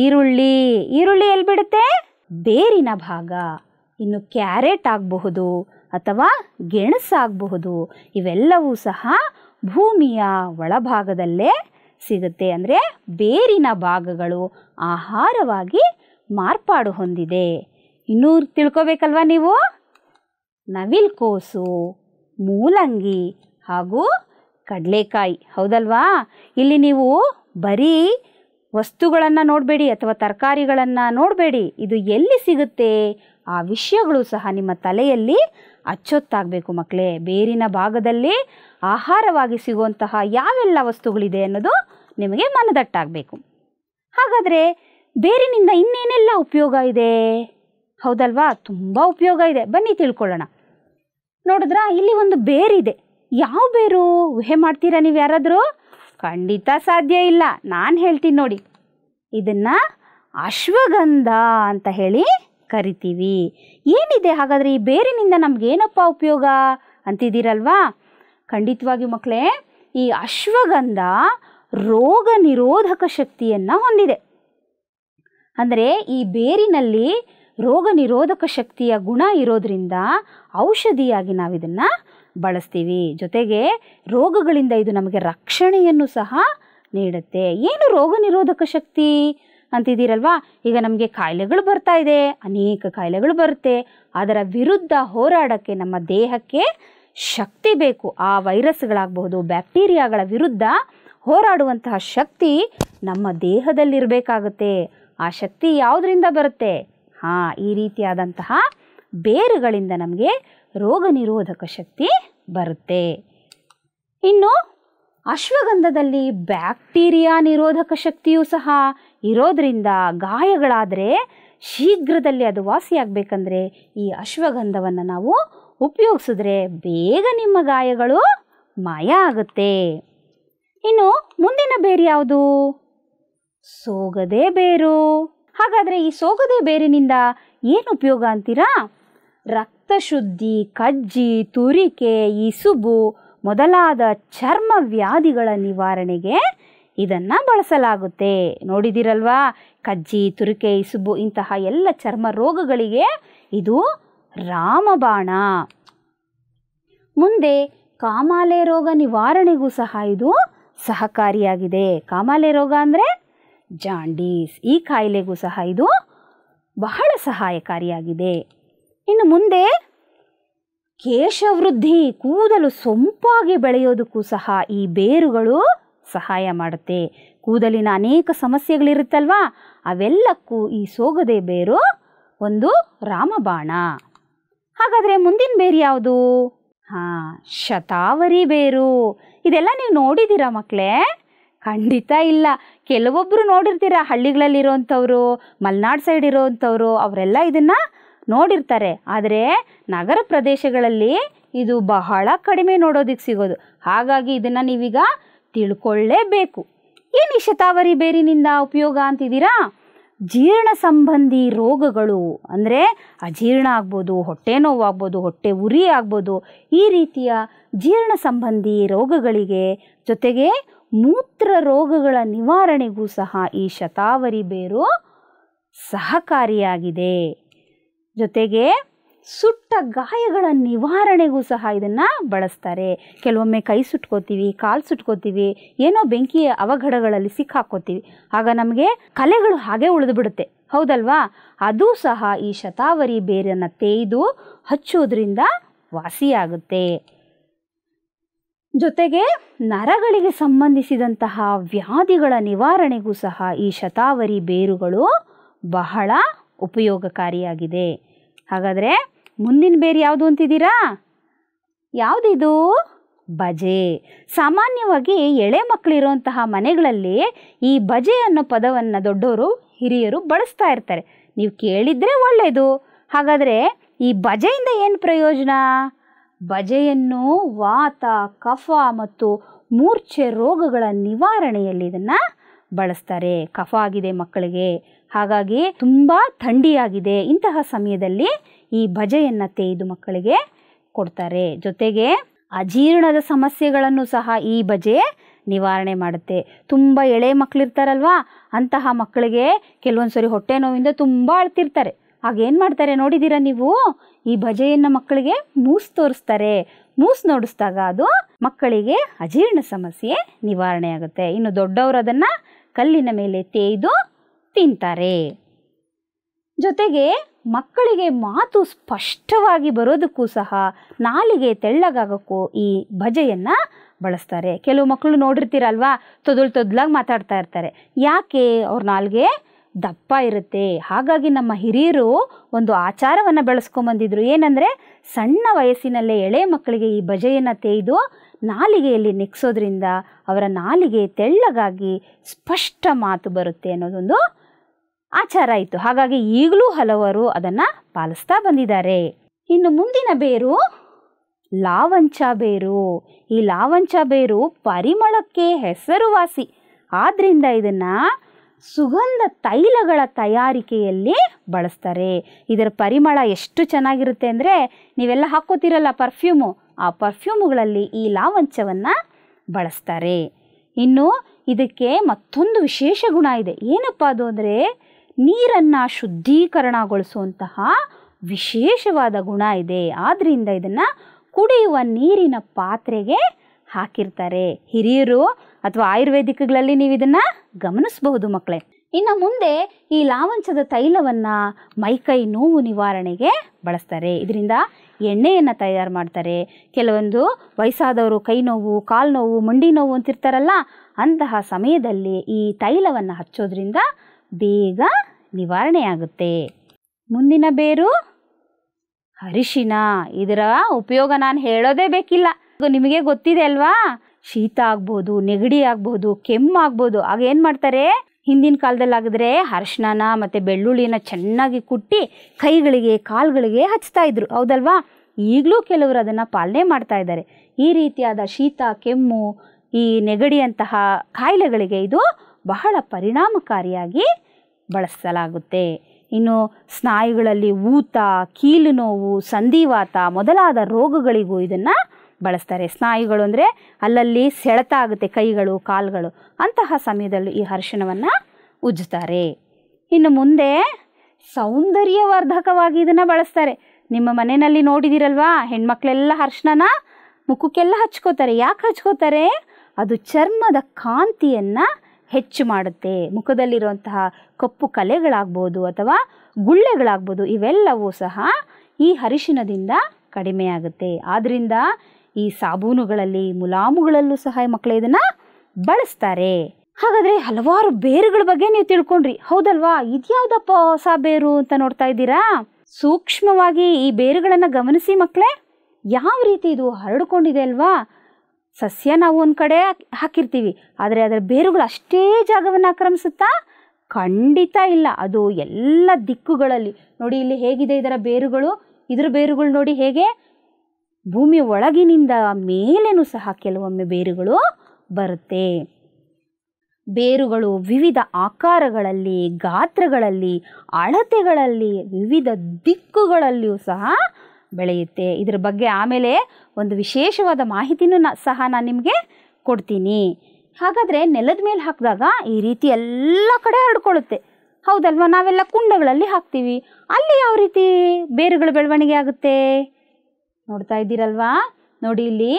ಈರುಳ್ಳಿ ಈರುಳ್ಳಿ ಎಲ್ಲಿ ಬಿಡುತ್ತೆ ಬೇರಿನ ಭಾಗ ಇನ್ನು ಕ್ಯಾರೆಟ್ ಆಗಬಹುದು ಅಥವಾ ಗೆಣಸಾಗಬಹುದು ಇವೆಲ್ಲವೂ ಸಹ ಭೂಮಿಯ ಒಳಭಾಗದಲ್ಲೇ ಸಿಗುತ್ತೆ ಅಂದರೆ ಬೇರಿನ ಭಾಗಗಳು ಆಹಾರವಾಗಿ ಮಾರ್ಪಾಡು ಹೊಂದಿದೆ ಇನ್ನೂ ತಿಳ್ಕೋಬೇಕಲ್ವ ನೀವು ನವಿಲ್ಕೋಸು ಮೂಲಂಗಿ ಹಾಗೂ ಕಡಲೆಕಾಯಿ ಹೌದಲ್ವಾ ಇಲ್ಲಿ ನೀವು ಬರೀ ವಸ್ತುಗಳನ್ನು ನೋಡಬೇಡಿ ಅಥವಾ ತರಕಾರಿಗಳನ್ನು ನೋಡಬೇಡಿ ಇದು ಎಲ್ಲಿ ಸಿಗುತ್ತೆ ಆ ವಿಷಯಗಳು ಸಹ ನಿಮ್ಮ ತಲೆಯಲ್ಲಿ ಅಚ್ಚೊತ್ತಾಗಬೇಕು ಮಕ್ಕಳೇ ಬೇರಿನ ಭಾಗದಲ್ಲಿ ಆಹಾರವಾಗಿ ಸಿಗುವಂತಹ ಯಾವೆಲ್ಲ ವಸ್ತುಗಳಿದೆ ಅನ್ನೋದು ನಿಮಗೆ ಮನದಟ್ಟಾಗಬೇಕು ಹಾಗಾದರೆ ಬೇರಿನಿಂದ ಇನ್ನೇನೆಲ್ಲ ಉಪಯೋಗ ಇದೆ ಹೌದಲ್ವಾ ತುಂಬ ಉಪಯೋಗ ಇದೆ ಬನ್ನಿ ತಿಳ್ಕೊಳ್ಳೋಣ ನೋಡಿದ್ರಾ ಇಲ್ಲಿ ಒಂದು ಬೇರಿದೆ ಯಾವ ಬೇರು ಊಹೆ ಮಾಡ್ತೀರಾ ನೀವು ಯಾರಾದರೂ ಖಂಡಿತ ಸಾಧ್ಯ ಇಲ್ಲ ನಾನು ಹೇಳ್ತೀನಿ ನೋಡಿ ಇದನ್ನು ಅಶ್ವಗಂಧ ಅಂತ ಹೇಳಿ ಕರಿತೀವಿ ಏನಿದೆ ಹಾಗಾದರೆ ಈ ಬೇರಿನಿಂದ ನಮಗೇನಪ್ಪ ಉಪಯೋಗ ಅಂತಿದ್ದೀರಲ್ವಾ ಖಂಡಿತವಾಗಿ ಮಕ್ಕಳೇ ಈ ಅಶ್ವಗಂಧ ರೋಗ ನಿರೋಧಕ ಶಕ್ತಿಯನ್ನು ಹೊಂದಿದೆ ಅಂದರೆ ಈ ಬೇರಿನಲ್ಲಿ ರೋಗ ನಿರೋಧಕ ಶಕ್ತಿಯ ಗುಣ ಇರೋದರಿಂದ ಔಷಧಿಯಾಗಿ ನಾವು ಇದನ್ನು ಬಳಸ್ತೀವಿ ಜೊತೆಗೆ ರೋಗಗಳಿಂದ ಇದು ನಮಗೆ ರಕ್ಷಣೆಯನ್ನು ಸಹ ನೀಡುತ್ತೆ ಏನು ರೋಗ ನಿರೋಧಕ ಶಕ್ತಿ ಅಂತಿದ್ದೀರಲ್ವಾ ಈಗ ನಮಗೆ ಕಾಯಿಲೆಗಳು ಬರ್ತಾ ಇದೆ ಅನೇಕ ಕಾಯಿಲೆಗಳು ಬರುತ್ತೆ ಅದರ ವಿರುದ್ಧ ಹೋರಾಡೋಕ್ಕೆ ನಮ್ಮ ದೇಹಕ್ಕೆ ಶಕ್ತಿ ಬೇಕು ಆ ವೈರಸ್ಗಳಾಗಬಹುದು ಬ್ಯಾಕ್ಟೀರಿಯಾಗಳ ವಿರುದ್ಧ ಹೋರಾಡುವಂತಹ ಶಕ್ತಿ ನಮ್ಮ ದೇಹದಲ್ಲಿರಬೇಕಾಗುತ್ತೆ ಆ ಶಕ್ತಿ ಯಾವುದರಿಂದ ಬರುತ್ತೆ ಹಾಂ ಈ ರೀತಿಯಾದಂತಹ ಬೇರುಗಳಿಂದ ನಮಗೆ ರೋಗ ನಿರೋಧಕ ಶಕ್ತಿ ಬರುತ್ತೆ ಇನ್ನು ಅಶ್ವಗಂಧದಲ್ಲಿ ಬ್ಯಾಕ್ಟೀರಿಯಾ ನಿರೋಧಕ ಶಕ್ತಿಯೂ ಸಹ ಇರೋದರಿಂದ ಗಾಯಗಳಾದರೆ ಶೀಘ್ರದಲ್ಲಿ ಅದು ವಾಸಿಯಾಗಬೇಕಂದ್ರೆ ಈ ಅಶ್ವಗಂಧವನ್ನು ನಾವು ಉಪಯೋಗಿಸಿದ್ರೆ ಬೇಗ ನಿಮ್ಮ ಗಾಯಗಳು ಮಾಯ ಆಗುತ್ತೆ ಇನ್ನು ಮುಂದಿನ ಬೇರು ಯಾವುದು ಸೋಗದೆ ಬೇರು ಹಾಗಾದರೆ ಈ ಸೋಗದೆ ಬೇರಿನಿಂದ ಏನು ಉಪಯೋಗ ಅಂತೀರಾ ರಕ್ತ ಶುದ್ಧಿ ಕಜ್ಜಿ ತುರಿಕೆ ಇಸುಬು ಮೊದಲಾದ ಚರ್ಮ ವ್ಯಾಧಿಗಳ ನಿವಾರಣೆಗೆ ಇದನ್ನು ಬಳಸಲಾಗುತ್ತೆ ನೋಡಿದಿರಲ್ವಾ ಕಜ್ಜಿ ತುರಿಕೆ ಇಸುಬು ಇಂತಹ ಎಲ್ಲ ಚರ್ಮ ರೋಗಗಳಿಗೆ ಇದು ರಾಮಬಾಣ ಮುಂದೆ ಕಾಮಾಲೆ ರೋಗ ನಿವಾರಣೆಗೂ ಸಹ ಇದು ಸಹಕಾರಿಯಾಗಿದೆ ಕಾಮಾಲೆ ರೋಗ ಅಂದರೆ ಜಾಂಡೀಸ್ ಈ ಕಾಯಿಲೆಗೂ ಸಹ ಇದು ಬಹಳ ಸಹಾಯಕಾರಿಯಾಗಿದೆ ಇನ್ನು ಮುಂದೆ ಕೇಶವೃದ್ಧಿ ಕೂದಲು ಸೊಂಪಾಗಿ ಬೆಳೆಯೋದಕ್ಕೂ ಸಹ ಈ ಬೇರುಗಳು ಸಹಾಯ ಮಾಡುತ್ತೆ ಕೂದಲಿನ ಅನೇಕ ಸಮಸ್ಯೆಗಳಿರುತ್ತಲ್ವಾ ಅವೆಲ್ಲಕ್ಕೂ ಈ ಸೋಗದೆ ಬೇರು ಒಂದು ರಾಮಬಾಣ ಹಾಗಾದರೆ ಮುಂದಿನ ಬೇರು ಯಾವುದು ಹಾಂ ಶತಾವರಿ ಬೇರು ಇದೆಲ್ಲ ನೀವು ನೋಡಿದ್ದೀರಾ ಮಕ್ಕಳೇ ಖಂಡಿತ ಇಲ್ಲ ಕೆಲವೊಬ್ಬರು ನೋಡಿರ್ತೀರ ಹಳ್ಳಿಗಳಲ್ಲಿರೋಂಥವ್ರು ಮಲೆನಾಡು ಸೈಡ್ ಇರೋವಂಥವ್ರು ಅವರೆಲ್ಲ ಇದನ್ನು ನೋಡಿರ್ತಾರೆ ಆದರೆ ನಗರ ಪ್ರದೇಶಗಳಲ್ಲಿ ಇದು ಬಹಳ ಕಡಿಮೆ ನೋಡೋದಕ್ಕೆ ಸಿಗೋದು ಹಾಗಾಗಿ ಇದನ್ನು ನೀವೀಗ ತಿಳ್ಕೊಳ್ಳೇಬೇಕು ಏನು ಈ ಶತಾವರಿ ಬೇರಿನಿಂದ ಉಪಯೋಗ ಅಂತಿದ್ದೀರಾ ಜೀರ್ಣ ಸಂಬಂಧಿ ರೋಗಗಳು ಅಂದರೆ ಅಜೀರ್ಣ ಆಗ್ಬೋದು ಹೊಟ್ಟೆ ನೋವಾಗ್ಬೋದು ಹೊಟ್ಟೆ ಉರಿ ಆಗ್ಬೋದು ಈ ರೀತಿಯ ಜೀರ್ಣ ಸಂಬಂಧಿ ರೋಗಗಳಿಗೆ ಜೊತೆಗೆ ಮೂತ್ರ ರೋಗಗಳ ನಿವಾರಣೆಗೂ ಸಹ ಈ ಶತಾವರಿ ಬೇರು ಸಹಕಾರಿಯಾಗಿದೆ ಜೊತೆಗೆ ಸುಟ್ಟ ಗಾಯಗಳ ನಿವಾರಣೆಗೂ ಸಹ ಇದನ್ನು ಬಳಸ್ತಾರೆ ಕೆಲವೊಮ್ಮೆ ಕೈ ಸುಟ್ಕೋತೀವಿ ಕಾಲು ಸುಟ್ಕೋತೀವಿ ಏನೋ ಬೆಂಕಿಯ ಅವಘಡಗಳಲ್ಲಿ ಸಿಕ್ಕಾಕ್ಕೋತೀವಿ ಆಗ ನಮಗೆ ಕಲೆಗಳು ಹಾಗೆ ಉಳಿದು ಹೌದಲ್ವಾ ಅದು ಸಹ ಈ ಶತಾವರಿ ಬೇರನ್ನು ತೇಯ್ದು ಹಚ್ಚೋದ್ರಿಂದ ವಾಸಿಯಾಗುತ್ತೆ ಜೊತೆಗೆ ನರಗಳಿಗೆ ಸಂಬಂಧಿಸಿದಂತಹ ವ್ಯಾಧಿಗಳ ನಿವಾರಣೆಗೂ ಸಹ ಈ ಶತಾವರಿ ಬೇರುಗಳು ಬಹಳ ಉಪಯೋಗಕಾರಿಯಾಗಿದೆ ಹಾಗಾದರೆ ಮುಂದಿನ ಬೇರೆ ಯಾವುದು ಅಂತಿದ್ದೀರಾ ಯಾವುದಿದು ಬಜೆ ಸಾಮಾನ್ಯವಾಗಿ ಎಳೆ ಮಕ್ಕಳಿರುವಂತಹ ಮನೆಗಳಲ್ಲಿ ಈ ಬಜೆ ಅನ್ನೋ ಪದವನ್ನು ದೊಡ್ಡವರು ಹಿರಿಯರು ಬಳಸ್ತಾ ಇರ್ತಾರೆ ನೀವು ಕೇಳಿದರೆ ಒಳ್ಳೆಯದು ಹಾಗಾದರೆ ಈ ಬಜೆಯಿಂದ ಏನು ಪ್ರಯೋಜನ ಬಜೆಯನ್ನು ವಾತ ಕಫ ಮತ್ತು ಮೂರ್ಛೆ ರೋಗಗಳ ನಿವಾರಣೆಯಲ್ಲಿ ಇದನ್ನು ಬಳಸ್ತಾರೆ ಕಫ ಆಗಿದೆ ಮಕ್ಕಳಿಗೆ ಹಾಗಾಗಿ ತುಂಬ ಥಂಡಿಯಾಗಿದೆ ಇಂತಹ ಸಮಯದಲ್ಲಿ ಈ ಭಜೆಯನ್ನು ತೇಯ್ದು ಮಕ್ಕಳಿಗೆ ಕೊಡ್ತಾರೆ ಜೊತೆಗೆ ಅಜೀರ್ಣದ ಸಮಸ್ಯೆಗಳನ್ನು ಸಹ ಈ ಭಜೆ ನಿವಾರಣೆ ಮಾಡುತ್ತೆ ತುಂಬ ಎಳೆ ಮಕ್ಕಳಿರ್ತಾರಲ್ವಾ ಅಂತಹ ಮಕ್ಕಳಿಗೆ ಕೆಲವೊಂದು ಸರಿ ಹೊಟ್ಟೆ ನೋವಿಂದ ತುಂಬ ಅಳ್ತಿರ್ತಾರೆ ಆಗೇನು ಮಾಡ್ತಾರೆ ನೋಡಿದ್ದೀರಾ ನೀವು ಈ ಭಜೆಯನ್ನು ಮಕ್ಕಳಿಗೆ ಮೂಸ್ ತೋರಿಸ್ತಾರೆ ಮೂಸ್ ನೋಡಿಸ್ದಾಗ ಅದು ಮಕ್ಕಳಿಗೆ ಅಜೀರ್ಣ ಸಮಸ್ಯೆ ನಿವಾರಣೆ ಆಗುತ್ತೆ ಇನ್ನು ದೊಡ್ಡವರು ಅದನ್ನು ಕಲ್ಲಿನ ಮೇಲೆ ತೇಯ್ದು ತಿಂತಾರೆ ಜೊತೆಗೆ ಮಕ್ಕಳಿಗೆ ಮಾತು ಸ್ಪಷ್ಟವಾಗಿ ಬರೋದಕ್ಕೂ ಸಹ ನಾಲಿಗೆ ತೆಳ್ಳಗಾಗೋಕ್ಕೂ ಈ ಭಜೆಯನ್ನು ಬಳಸ್ತಾರೆ ಕೆಲವು ಮಕ್ಕಳು ನೋಡಿರ್ತೀರಲ್ವಾ ತೊದಲು ತೊದಲಾಗಿ ಮಾತಾಡ್ತಾ ಇರ್ತಾರೆ ಯಾಕೆ ಅವ್ರ ನಾಲ್ಗೆ ದಪ್ಪ ಇರುತ್ತೆ ಹಾಗಾಗಿ ನಮ್ಮ ಹಿರಿಯರು ಒಂದು ಆಚಾರವನ್ನು ಬೆಳೆಸ್ಕೊಂಬಂದಿದ್ರು ಏನಂದರೆ ಸಣ್ಣ ವಯಸ್ಸಿನಲ್ಲೇ ಎಳೆ ಮಕ್ಕಳಿಗೆ ಈ ಭಜೆಯನ್ನು ತೇಯ್ದು ನಾಲಿಗೆಯಲ್ಲಿ ನೆಕ್ಸೋದ್ರಿಂದ ಅವರ ನಾಲಿಗೆ ತೆಳ್ಳಗಾಗಿ ಸ್ಪಷ್ಟ ಮಾತು ಬರುತ್ತೆ ಅನ್ನೋದೊಂದು ಆಚಾರ ಇತ್ತು ಹಾಗಾಗಿ ಈಗಲೂ ಹಲವರು ಅದನ್ನು ಪಾಲಿಸ್ತಾ ಬಂದಿದ್ದಾರೆ ಇನ್ನು ಮುಂದಿನ ಬೇರು ಲಾವಂಚ ಬೇರು ಈ ಲಾವಂಚ ಬೇರು ಪರಿಮಳಕ್ಕೆ ಹೆಸರುವಾಸಿ ಆದ್ದರಿಂದ ಇದನ್ನು ಸುಗಂಧ ತೈಲಗಳ ತಯಾರಿಕೆಯಲ್ಲಿ ಬಳಸ್ತಾರೆ ಇದರ ಪರಿಮಳ ಎಷ್ಟು ಚೆನ್ನಾಗಿರುತ್ತೆ ಅಂದರೆ ನೀವೆಲ್ಲ ಹಾಕೋತಿರಲ್ಲ ಪರ್ಫ್ಯೂಮು ಆ ಪರ್ಫ್ಯೂಮುಗಳಲ್ಲಿ ಈ ಲಾವಂಚವನ್ನು ಬಳಸ್ತಾರೆ ಇನ್ನು ಇದಕ್ಕೆ ಮತ್ತೊಂದು ವಿಶೇಷ ಗುಣ ಇದೆ ಏನಪ್ಪ ಅದು ಅಂದರೆ ನೀರನ್ನು ಶುದ್ಧೀಕರಣಗೊಳಿಸುವಂತಹ ವಿಶೇಷವಾದ ಗುಣ ಇದೆ ಆದ್ದರಿಂದ ಇದನ್ನು ಕುಡಿಯುವ ನೀರಿನ ಪಾತ್ರೆಗೆ ಹಾಕಿರ್ತಾರೆ ಹಿರಿಯರು ಅಥವಾ ಆಯುರ್ವೇದಿಕಗಳಲ್ಲಿ ನೀವು ಇದನ್ನು ಗಮನಿಸಬಹುದು ಮಕ್ಕಳೇ ಇನ್ನು ಮುಂದೆ ಈ ಲಾವಂಚದ ತೈಲವನ್ನು ಮೈಕೈ ನೋವು ನಿವಾರಣೆಗೆ ಬಳಸ್ತಾರೆ ಇದರಿಂದ ಎಣ್ಣೆಯನ್ನು ತಯಾರು ಮಾಡ್ತಾರೆ ಕೆಲವೊಂದು ವಯಸ್ಸಾದವರು ಕೈ ನೋವು ಕಾಲು ನೋವು ಮಂಡಿ ನೋವು ಅಂತಿರ್ತಾರಲ್ಲ ಅಂತಹ ಸಮಯದಲ್ಲಿ ಈ ತೈಲವನ್ನು ಹಚ್ಚೋದ್ರಿಂದ ಬೇಗ ನಿವಾರಣೆಯಾಗುತ್ತೆ ಮುಂದಿನ ಬೇರು ಅರಿಶಿನ ಇದರ ಉಪಯೋಗ ನಾನು ಹೇಳೋದೇ ಬೇಕಿಲ್ಲ ನಿಮಗೆ ಗೊತ್ತಿದೆ ಅಲ್ವಾ ಶೀತ ಆಗ್ಬೋದು ನೆಗಡಿ ಆಗ್ಬೋದು ಕೆಮ್ಮು ಆಗ್ಬೋದು ಆಗ ಏನು ಮಾಡ್ತಾರೆ ಹಿಂದಿನ ಕಾಲದಲ್ಲಿ ಆಗಿದ್ರೆ ಮತ್ತು ಬೆಳ್ಳುಳ್ಳಿನ ಚೆನ್ನಾಗಿ ಕುಟ್ಟಿ ಕೈಗಳಿಗೆ ಕಾಲುಗಳಿಗೆ ಹಚ್ತಾ ಇದ್ರು ಹೌದಲ್ವಾ ಈಗಲೂ ಕೆಲವರು ಅದನ್ನು ಪಾಲನೆ ಮಾಡ್ತಾ ಇದ್ದಾರೆ ಈ ರೀತಿಯಾದ ಶೀತ ಕೆಮ್ಮು ಈ ನೆಗಡಿಯಂತಹ ಕಾಯಿಲೆಗಳಿಗೆ ಇದು ಬಹಳ ಪರಿಣಾಮಕಾರಿಯಾಗಿ ಬಳಸಲಾಗುತ್ತೆ ಇನ್ನು ಸ್ನಾಯುಗಳಲ್ಲಿ ಊತ ಕೀಲು ನೋವು ಸಂಧಿವಾತ ಮೊದಲಾದ ರೋಗಗಳಿಗೂ ಇದನ್ನು ಬಳಸ್ತಾರೆ ಸ್ನಾಯುಗಳು ಅಂದರೆ ಅಲ್ಲಲ್ಲಿ ಸೆಳೆತ ಆಗುತ್ತೆ ಕೈಗಳು ಕಾಲುಗಳು ಅಂತಹ ಸಮಯದಲ್ಲಿ ಈ ಹರ್ಷಣವನ್ನು ಉಜ್ಜುತ್ತಾರೆ ಇನ್ನು ಮುಂದೆ ಸೌಂದರ್ಯವರ್ಧಕವಾಗಿ ಇದನ್ನು ಬಳಸ್ತಾರೆ ನಿಮ್ಮ ಮನೆಯಲ್ಲಿ ನೋಡಿದಿರಲ್ವಾ ಹೆಣ್ಮಕ್ಳೆಲ್ಲ ಹರ್ಷಣನ ಮುಖಕ್ಕೆಲ್ಲ ಹಚ್ಕೋತಾರೆ ಯಾಕೆ ಹಚ್ಕೋತಾರೆ ಅದು ಚರ್ಮದ ಕಾಂತಿಯನ್ನು ಹೆಚ್ಚು ಮಾಡುತ್ತೆ ಮುಖದಲ್ಲಿರುವಂತಹ ಕಪ್ಪು ಕಲೆಗಳಾಗ್ಬೋದು ಅಥವಾ ಗುಳ್ಳೆಗಳಾಗ್ಬೋದು ಇವೆಲ್ಲವೂ ಸಹ ಈ ಅರಿಶಿನದಿಂದ ಕಡಿಮೆಯಾಗುತ್ತೆ ಆದ್ದರಿಂದ ಈ ಸಾಬೂನುಗಳಲ್ಲಿ ಮುಲಾಮುಗಳಲ್ಲೂ ಸಹ ಮಕ್ಕಳು ಇದನ್ನು ಬಳಸ್ತಾರೆ ಹಾಗಾದರೆ ಹಲವಾರು ಬೇರುಗಳ ಬಗ್ಗೆ ನೀವು ತಿಳ್ಕೊಂಡ್ರಿ ಹೌದಲ್ವಾ ಇದ್ಯಾವುದಪ್ಪ ಹೊಸ ಬೇರು ಅಂತ ನೋಡ್ತಾ ಇದ್ದೀರಾ ಸೂಕ್ಷ್ಮವಾಗಿ ಈ ಬೇರುಗಳನ್ನು ಗಮನಿಸಿ ಮಕ್ಕಳೇ ಯಾವ ರೀತಿ ಇದು ಹರಡಿಕೊಂಡಿದೆ ಅಲ್ವಾ ಸಸ್ಯ ನಾವು ಒಂದು ಕಡೆ ಹಾಕಿರ್ತೀವಿ ಆದರೆ ಅದರ ಬೇರುಗಳು ಅಷ್ಟೇ ಜಾಗವನ್ನು ಆಕ್ರಮಿಸುತ್ತಾ ಖಂಡಿತ ಇಲ್ಲ ಅದು ಎಲ್ಲ ದಿಕ್ಕುಗಳಲ್ಲಿ ನೋಡಿ ಇಲ್ಲಿ ಹೇಗಿದೆ ಇದರ ಬೇರುಗಳು ಇದರ ಬೇರುಗಳು ನೋಡಿ ಹೇಗೆ ಭೂಮಿ ಒಳಗಿನಿಂದ ಮೇಲೇನೂ ಸಹ ಕೆಲವೊಮ್ಮೆ ಬೇರುಗಳು ಬರುತ್ತೆ ಬೇರುಗಳು ವಿವಿಧ ಆಕಾರಗಳಲ್ಲಿ ಗಾತ್ರಗಳಲ್ಲಿ ಅಳತೆಗಳಲ್ಲಿ ವಿವಿಧ ದಿಕ್ಕುಗಳಲ್ಲಿಯೂ ಸಹ ಬೆಳೆಯುತ್ತೆ ಇದರ ಬಗ್ಗೆ ಆಮೇಲೆ ಒಂದು ವಿಶೇಷವಾದ ಮಾಹಿತಿನೂ ನಾ ಸಹ ನಾನು ನಿಮಗೆ ಕೊಡ್ತೀನಿ ಹಾಗಾದರೆ ನೆಲದ ಮೇಲೆ ಹಾಕಿದಾಗ ಈ ರೀತಿ ಎಲ್ಲ ಕಡೆ ಹರಡ್ಕೊಳ್ಳುತ್ತೆ ಹೌದಲ್ವಾ ನಾವೆಲ್ಲ ಕುಂಡಗಳಲ್ಲಿ ಹಾಕ್ತೀವಿ ಅಲ್ಲಿ ಯಾವ ರೀತಿ ಬೇರುಗಳ ಬೆಳವಣಿಗೆ ಆಗುತ್ತೆ ನೋಡ್ತಾ ಇದ್ದೀರಲ್ವಾ ನೋಡಿ ಇಲ್ಲಿ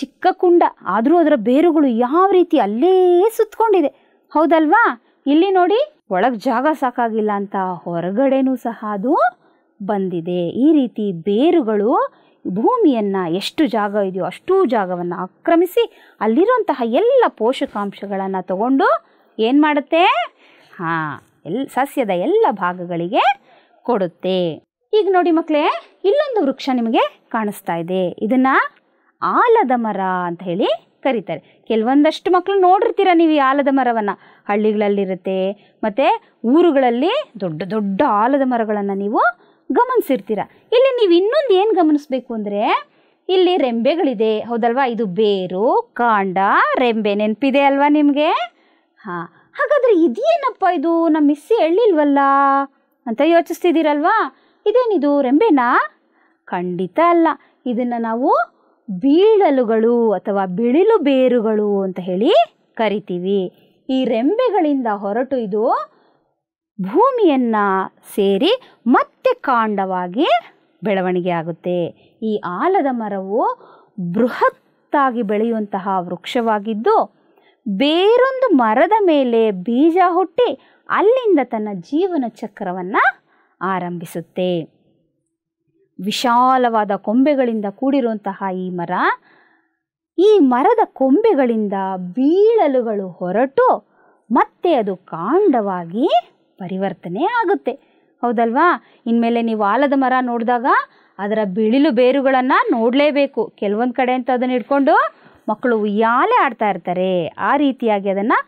ಚಿಕ್ಕ ಕುಂಡ ಆದರೂ ಅದರ ಬೇರುಗಳು ಯಾವ ರೀತಿ ಅಲ್ಲೇ ಸುತ್ತಕೊಂಡಿದೆ ಹೌದಲ್ವಾ ಇಲ್ಲಿ ನೋಡಿ ಒಳಗೆ ಜಾಗ ಸಾಕಾಗಿಲ್ಲ ಅಂತ ಹೊರಗಡೆನೂ ಸಹ ಅದು ಬಂದಿದೆ ಈ ರೀತಿ ಬೇರುಗಳು ಭೂಮಿಯನ್ನು ಎಷ್ಟು ಜಾಗ ಇದೆಯೋ ಅಷ್ಟೂ ಜಾಗವನ್ನು ಆಕ್ರಮಿಸಿ ಅಲ್ಲಿರುವಂತಹ ಎಲ್ಲ ಪೋಷಕಾಂಶಗಳನ್ನು ತಗೊಂಡು ಏನು ಮಾಡುತ್ತೆ ಹಾಂ ಎಲ್ ಸಸ್ಯದ ಎಲ್ಲ ಭಾಗಗಳಿಗೆ ಕೊಡುತ್ತೆ ಈಗ ನೋಡಿ ಮಕ್ಕಳೇ ಇಲ್ಲೊಂದು ವೃಕ್ಷ ನಿಮಗೆ ಕಾಣಿಸ್ತಾ ಇದೆ ಇದನ್ನು ಆಲದ ಮರ ಅಂತ ಹೇಳಿ ಕರೀತಾರೆ ಕೆಲವೊಂದಷ್ಟು ಮಕ್ಕಳು ನೋಡಿರ್ತೀರ ನೀವು ಈ ಆಲದ ಮರವನ್ನು ಹಳ್ಳಿಗಳಲ್ಲಿರುತ್ತೆ ಮತ್ತು ಊರುಗಳಲ್ಲಿ ದೊಡ್ಡ ದೊಡ್ಡ ಆಲದ ಮರಗಳನ್ನು ನೀವು ಗಮನಿಸಿರ್ತೀರ ಇಲ್ಲಿ ನೀವು ಇನ್ನೊಂದು ಏನು ಗಮನಿಸಬೇಕು ಅಂದರೆ ಇಲ್ಲಿ ರೆಂಬೆಗಳಿದೆ ಹೌದಲ್ವಾ ಇದು ಬೇರು ಕಾಂಡ ರೆಂಬೆ ನೆನಪಿದೆ ಅಲ್ವಾ ನಿಮಗೆ ಹಾಂ ಹಾಗಾದರೆ ಇದೇನಪ್ಪ ಇದು ನಮ್ಮ ಮಿಸ್ಸಿ ಹೇಳಿಲ್ವಲ್ಲ ಅಂತ ಯೋಚಿಸ್ತಿದ್ದೀರಲ್ವಾ ಇದೇನಿದು ರೆಂಬೆನಾ ಖಂಡಿತ ಅಲ್ಲ ಇದನ್ನು ನಾವು ಬೀಳಲುಗಳು ಅಥವಾ ಬಿಳಿಲು ಬೇರುಗಳು ಅಂತ ಹೇಳಿ ಕರಿತೀವಿ ಈ ರೆಂಬೆಗಳಿಂದ ಹೊರಟು ಇದು ಭೂಮಿಯನ್ನು ಸೇರಿ ಮತ್ತೆ ಕಾಂಡವಾಗಿ ಬೆಳವಣಿಗೆ ಆಗುತ್ತೆ ಈ ಆಲದ ಮರವು ಬೃಹತ್ತಾಗಿ ಬೆಳೆಯುವಂತಹ ವೃಕ್ಷವಾಗಿದ್ದು ಬೇರೊಂದು ಮರದ ಮೇಲೆ ಬೀಜ ಹುಟ್ಟಿ ಅಲ್ಲಿಂದ ತನ್ನ ಜೀವನ ಚಕ್ರವನ್ನು ಆರಂಭಿಸುತ್ತೆ ವಿಶಾಲವಾದ ಕೊಂಬೆಗಳಿಂದ ಕೂಡಿರುವಂತಹ ಈ ಮರ ಈ ಮರದ ಕೊಂಬೆಗಳಿಂದ ಬೀಳಲುಗಳು ಹೊರಟು ಮತ್ತೆ ಅದು ಕಾಂಡವಾಗಿ ಪರಿವರ್ತನೆ ಆಗುತ್ತೆ ಹೌದಲ್ವಾ ಇನ್ಮೇಲೆ ನೀವು ಆಲದ ಮರ ನೋಡಿದಾಗ ಅದರ ಬಿಳಿಲು ಬೇರುಗಳನ್ನು ನೋಡಲೇಬೇಕು ಕೆಲವೊಂದು ಕಡೆ ಅಂತ ಅದನ್ನು ಇಟ್ಕೊಂಡು ಮಕ್ಕಳು ಉಯ್ಯಾಲೆ ಆಡ್ತಾ ಇರ್ತಾರೆ ಆ ರೀತಿಯಾಗಿ ಅದನ್ನು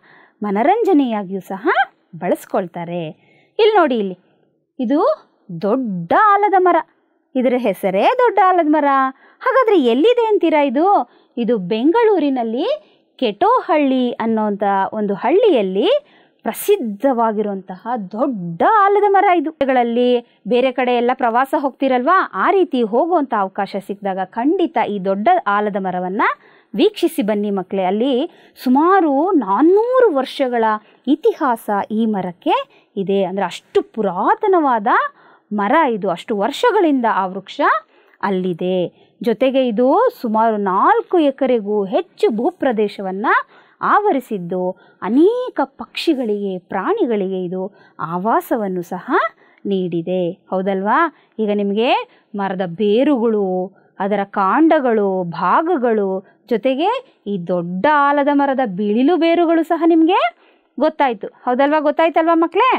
ಮನರಂಜನೆಯಾಗಿಯೂ ಸಹ ಬಳಸ್ಕೊಳ್ತಾರೆ ಇಲ್ಲಿ ನೋಡಿ ಇಲ್ಲಿ ಇದು ದೊಡ್ಡ ಆಲದ ಮರ ಇದರ ಹೆಸರೇ ದೊಡ್ಡ ಆಲದ ಮರ ಹಾಗಾದರೆ ಎಲ್ಲಿದೆ ಅಂತೀರಾ ಇದು ಇದು ಬೆಂಗಳೂರಿನಲ್ಲಿ ಕೆಟೋಹಳ್ಳಿ ಅನ್ನೋಂಥ ಒಂದು ಹಳ್ಳಿಯಲ್ಲಿ ಪ್ರಸಿದ್ಧವಾಗಿರುವಂತಹ ದೊಡ್ಡ ಆಲದ ಮರ ಇದು ಗಳಲ್ಲಿ ಬೇರೆ ಕಡೆ ಎಲ್ಲ ಪ್ರವಾಸ ಹೋಗ್ತಿರಲ್ವಾ ಆ ರೀತಿ ಹೋಗುವಂಥ ಅವಕಾಶ ಸಿಕ್ಕಿದಾಗ ಖಂಡಿತ ಈ ದೊಡ್ಡ ಆಲದ ಮರವನ್ನು ವೀಕ್ಷಿಸಿ ಬನ್ನಿ ಮಕ್ಕಳೇ ಅಲ್ಲಿ ಸುಮಾರು ನಾನ್ನೂರು ವರ್ಷಗಳ ಇತಿಹಾಸ ಈ ಮರಕ್ಕೆ ಇದೆ ಅಂದರೆ ಅಷ್ಟು ಪುರಾತನವಾದ ಮರ ಇದು ಅಷ್ಟು ವರ್ಷಗಳಿಂದ ಆ ವೃಕ್ಷ ಅಲ್ಲಿದೆ ಜೊತೆಗೆ ಇದು ಸುಮಾರು ನಾಲ್ಕು ಎಕರೆಗೂ ಹೆಚ್ಚು ಭೂಪ್ರದೇಶವನ್ನು ಆವರಿಸಿದ್ದು ಅನೇಕ ಪಕ್ಷಿಗಳಿಗೆ ಪ್ರಾಣಿಗಳಿಗೆ ಇದು ಆವಾಸವನ್ನು ಸಹ ನೀಡಿದೆ ಹೌದಲ್ವಾ ಈಗ ನಿಮಗೆ ಮರದ ಬೇರುಗಳು ಅದರ ಕಾಂಡಗಳು ಭಾಗಗಳು ಜೊತೆಗೆ ಈ ದೊಡ್ಡ ಆಲದ ಮರದ ಬಿಳಿಲು ಬೇರುಗಳು ಸಹ ನಿಮಗೆ ಗೊತ್ತಾಯಿತು ಹೌದಲ್ವಾ ಗೊತ್ತಾಯ್ತಲ್ವಾ ಮಕ್ಕಳೇ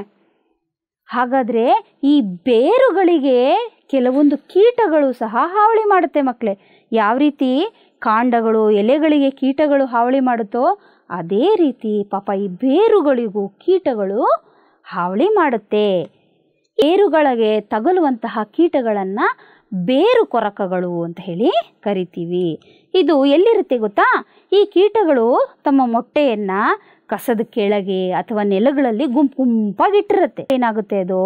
ಹಾಗಾದರೆ ಈ ಬೇರುಗಳಿಗೆ ಕೆಲವೊಂದು ಕೀಟಗಳು ಸಹ ಹಾವಳಿ ಮಾಡುತ್ತೆ ಮಕ್ಕಳೇ ಯಾವ ರೀತಿ ಕಾಂಡಗಳು ಎಲೆಗಳಿಗೆ ಕೀಟಗಳು ಹಾವಳಿ ಮಾಡುತ್ತೋ ಅದೇ ರೀತಿ ಪಾಪ ಈ ಬೇರುಗಳಿಗೂ ಕೀಟಗಳು ಹಾವಳಿ ಮಾಡುತ್ತೆ ಬೇರುಗಳಿಗೆ ತಗಲುವಂತಹ ಕೀಟಗಳನ್ನು ಬೇರು ಕೊರಕಗಳು ಅಂತ ಹೇಳಿ ಕರಿತೀವಿ ಇದು ಎಲ್ಲಿರುತ್ತೆ ಗೊತ್ತಾ ಈ ಕೀಟಗಳು ತಮ್ಮ ಮೊಟ್ಟೆಯನ್ನು ಕಸದ ಕೆಳಗೆ ಅಥವಾ ನೆಲಗಳಲ್ಲಿ ಗುಂಪು ಗುಂಪಾಗಿಟ್ಟಿರುತ್ತೆ ಏನಾಗುತ್ತೆ ಅದು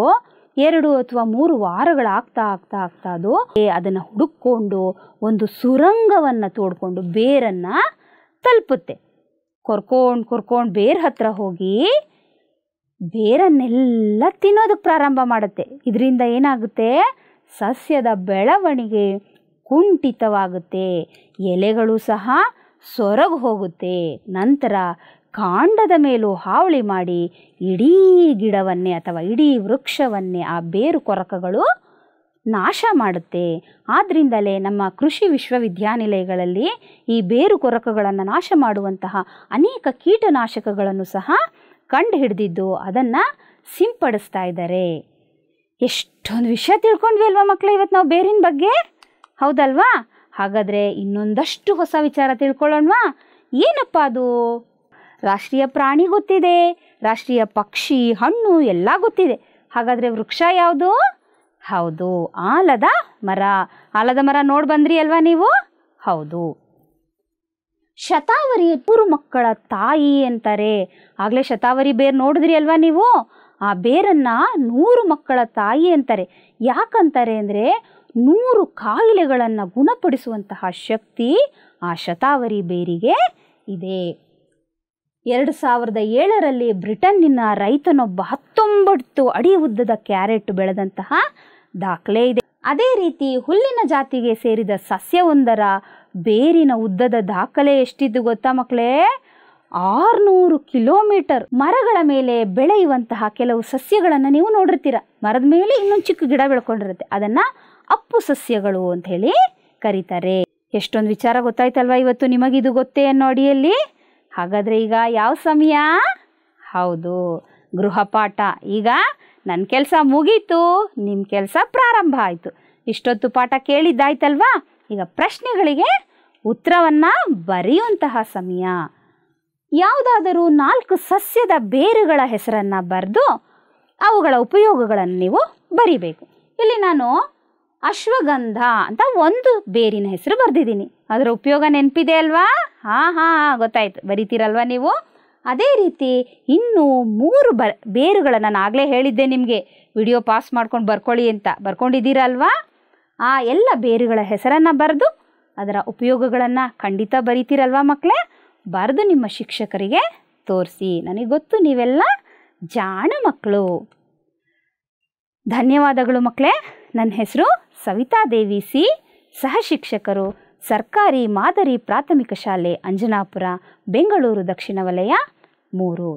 ಎರಡು ಅಥವಾ ಮೂರು ವಾರಗಳಾಗ್ತಾ ಆಗ್ತಾ ಆಗ್ತಾ ಅದು ಅದನ್ನು ಹುಡುಕೊಂಡು ಒಂದು ಸುರಂಗವನ್ನು ತೋಡ್ಕೊಂಡು ಬೇರನ್ನು ತಲುಪುತ್ತೆ ಕೊರ್ಕೊಂಡು ಕೊರ್ಕೊಂಡು ಬೇರ್ ಹತ್ರ ಹೋಗಿ ಬೇರನ್ನೆಲ್ಲ ತಿನ್ನೋದಕ್ಕೆ ಪ್ರಾರಂಭ ಮಾಡುತ್ತೆ ಇದರಿಂದ ಏನಾಗುತ್ತೆ ಸಸ್ಯದ ಬೆಳವಣಿಗೆ ಕುಂಠಿತವಾಗುತ್ತೆ ಎಲೆಗಳು ಸಹ ಸೊರಗು ಹೋಗುತ್ತೆ ನಂತರ ಕಾಂಡದ ಮೇಲೂ ಹಾವಳಿ ಮಾಡಿ ಇಡೀ ಗಿಡವನ್ನೇ ಅಥವಾ ಇಡೀ ವೃಕ್ಷವನ್ನೇ ಆ ಬೇರು ಕೊರಕಗಳು ನಾಶ ಮಾಡುತ್ತೆ ಆದ್ದರಿಂದಲೇ ನಮ್ಮ ಕೃಷಿ ವಿಶ್ವವಿದ್ಯಾನಿಲಯಗಳಲ್ಲಿ ಈ ಬೇರು ಕೊರಕಗಳನ್ನು ನಾಶ ಮಾಡುವಂತಹ ಅನೇಕ ಕೀಟನಾಶಕಗಳನ್ನು ಸಹ ಕಂಡು ಹಿಡಿದಿದ್ದು ಅದನ್ನು ಸಿಂಪಡಿಸ್ತಾ ಇದ್ದಾರೆ ಎಷ್ಟೊಂದು ವಿಷಯ ತಿಳ್ಕೊಂಡ್ವಿ ಅಲ್ವಾ ಮಕ್ಕಳು ಇವತ್ತು ನಾವು ಬೇರಿನ ಬಗ್ಗೆ ಹೌದಲ್ವಾ ಹಾಗಾದರೆ ಇನ್ನೊಂದಷ್ಟು ಹೊಸ ವಿಚಾರ ತಿಳ್ಕೊಳ್ಳೋಣವಾ ಏನಪ್ಪ ಅದು ರಾಷ್ಟ್ರೀಯ ಪ್ರಾಣಿ ಗೊತ್ತಿದೆ ರಾಷ್ಟ್ರೀಯ ಪಕ್ಷಿ ಹಣ್ಣು ಎಲ್ಲ ಗೊತ್ತಿದೆ ಹಾಗಾದರೆ ವೃಕ್ಷ ಯಾವುದು ಹೌದು ಆಲದ ಮರ ಆಲದ ಮರ ನೋಡಿ ಬಂದ್ರಿ ಅಲ್ವಾ ನೀವು ಹೌದು ಶತಾವರಿ ಪುರು ಮಕ್ಕಳ ತಾಯಿ ಅಂತಾರೆ ಆಗ್ಲೇ ಶತಾವರಿ ಬೇರ್ ನೋಡಿದ್ರಿ ಅಲ್ವಾ ನೀವು ಆ ಬೇರನ್ನ ನೂರು ಮಕ್ಕಳ ತಾಯಿ ಅಂತಾರೆ ಯಾಕಂತಾರೆ ಅಂದರೆ ನೂರು ಕಾಯಿಲೆಗಳನ್ನು ಗುಣಪಡಿಸುವಂತಹ ಶಕ್ತಿ ಆ ಶತಾವರಿ ಬೇರಿಗೆ ಇದೆ ಎರಡು ಸಾವಿರದ ಏಳರಲ್ಲಿ ಬ್ರಿಟನ್ನಿನ ರೈತನೊಬ್ಬ ಹತ್ತೊಂಬತ್ತು ಅಡಿ ಉದ್ದದ ಕ್ಯಾರೆಟ್ ಬೆಳೆದಂತಹ ದಾಖಲೆ ಇದೆ ಅದೇ ರೀತಿ ಹುಲ್ಲಿನ ಜಾತಿಗೆ ಸೇರಿದ ಸಸ್ಯವೊಂದರ ಬೇರಿನ ಉದ್ದದ ದಾಖಲೆ ಎಷ್ಟಿದ್ದು ಗೊತ್ತಾ ಮಕ್ಕಳೇ ಆರ್ನೂರು ಕಿಲೋಮೀಟರ್ ಮರಗಳ ಮೇಲೆ ಬೆಳೆಯುವಂತಹ ಕೆಲವು ಸಸ್ಯಗಳನ್ನು ನೀವು ನೋಡಿರ್ತೀರ ಮರದ ಮೇಲೆ ಇನ್ನೊಂದು ಚಿಕ್ಕ ಗಿಡ ಬೆಳ್ಕೊಂಡಿರುತ್ತೆ ಅದನ್ನ ಅಪ್ಪು ಸಸ್ಯಗಳು ಅಂತ ಹೇಳಿ ಕರೀತಾರೆ ಎಷ್ಟೊಂದು ವಿಚಾರ ಗೊತ್ತಾಯ್ತಲ್ವಾ ಇವತ್ತು ನಿಮಗಿದು ಗೊತ್ತೇ ಅನ್ನೋ ಅಡಿಯಲ್ಲಿ ಹಾಗಾದ್ರೆ ಈಗ ಯಾವ ಸಮಯ ಹೌದು ಗೃಹಪಾಠ ಈಗ ನನ್ನ ಕೆಲಸ ಮುಗೀತು ನಿಮ್ಮ ಕೆಲಸ ಪ್ರಾರಂಭ ಆಯಿತು ಇಷ್ಟೊತ್ತು ಪಾಠ ಕೇಳಿದ್ದಾಯ್ತಲ್ವಾ ಈಗ ಪ್ರಶ್ನೆಗಳಿಗೆ ಉತ್ತರವನ್ನು ಬರೆಯುವಂತಹ ಸಮಯ ಯಾವುದಾದರೂ ನಾಲ್ಕು ಸಸ್ಯದ ಬೇರುಗಳ ಹೆಸರನ್ನು ಬರೆದು ಅವುಗಳ ಉಪಯೋಗಗಳನ್ನು ನೀವು ಬರಿಬೇಕು ಇಲ್ಲಿ ನಾನು ಅಶ್ವಗಂಧ ಅಂತ ಒಂದು ಬೇರಿನ ಹೆಸರು ಬರೆದಿದ್ದೀನಿ ಅದರ ಉಪಯೋಗ ನೆನಪಿದೆ ಅಲ್ವಾ ಹಾಂ ಹಾಂ ಗೊತ್ತಾಯ್ತು ಬರಿತೀರಲ್ವಾ ನೀವು ಅದೇ ರೀತಿ ಇನ್ನೂ ಮೂರು ಬ ಬೇರುಗಳನ್ನು ಆಗಲೇ ಹೇಳಿದ್ದೆ ನಿಮಗೆ ವಿಡಿಯೋ ಪಾಸ್ ಮಾಡ್ಕೊಂಡು ಬರ್ಕೊಳ್ಳಿ ಅಂತ ಬರ್ಕೊಂಡಿದ್ದೀರಲ್ವಾ ಆ ಎಲ್ಲ ಬೇರುಗಳ ಹೆಸರನ್ನು ಬರೆದು ಅದರ ಉಪಯೋಗಗಳನ್ನು ಖಂಡಿತ ಬರೀತೀರಲ್ವಾ ಮಕ್ಕಳೇ ಬರೆದು ನಿಮ್ಮ ಶಿಕ್ಷಕರಿಗೆ ತೋರಿಸಿ ನನಗೆ ಗೊತ್ತು ನೀವೆಲ್ಲ ಜಾಣ ಮಕ್ಕಳು ಧನ್ಯವಾದಗಳು ಮಕ್ಕಳೇ ನನ್ನ ಹೆಸರು ಸವಿತಾ ದೇವಿ ಸಿ ಸಹ ಶಿಕ್ಷಕರು ಸರ್ಕಾರಿ ಮಾದರಿ ಪ್ರಾಥಮಿಕ ಶಾಲೆ ಅಂಜನಾಪುರ ಬೆಂಗಳೂರು ದಕ್ಷಿಣ ವಲಯ ಮೂರು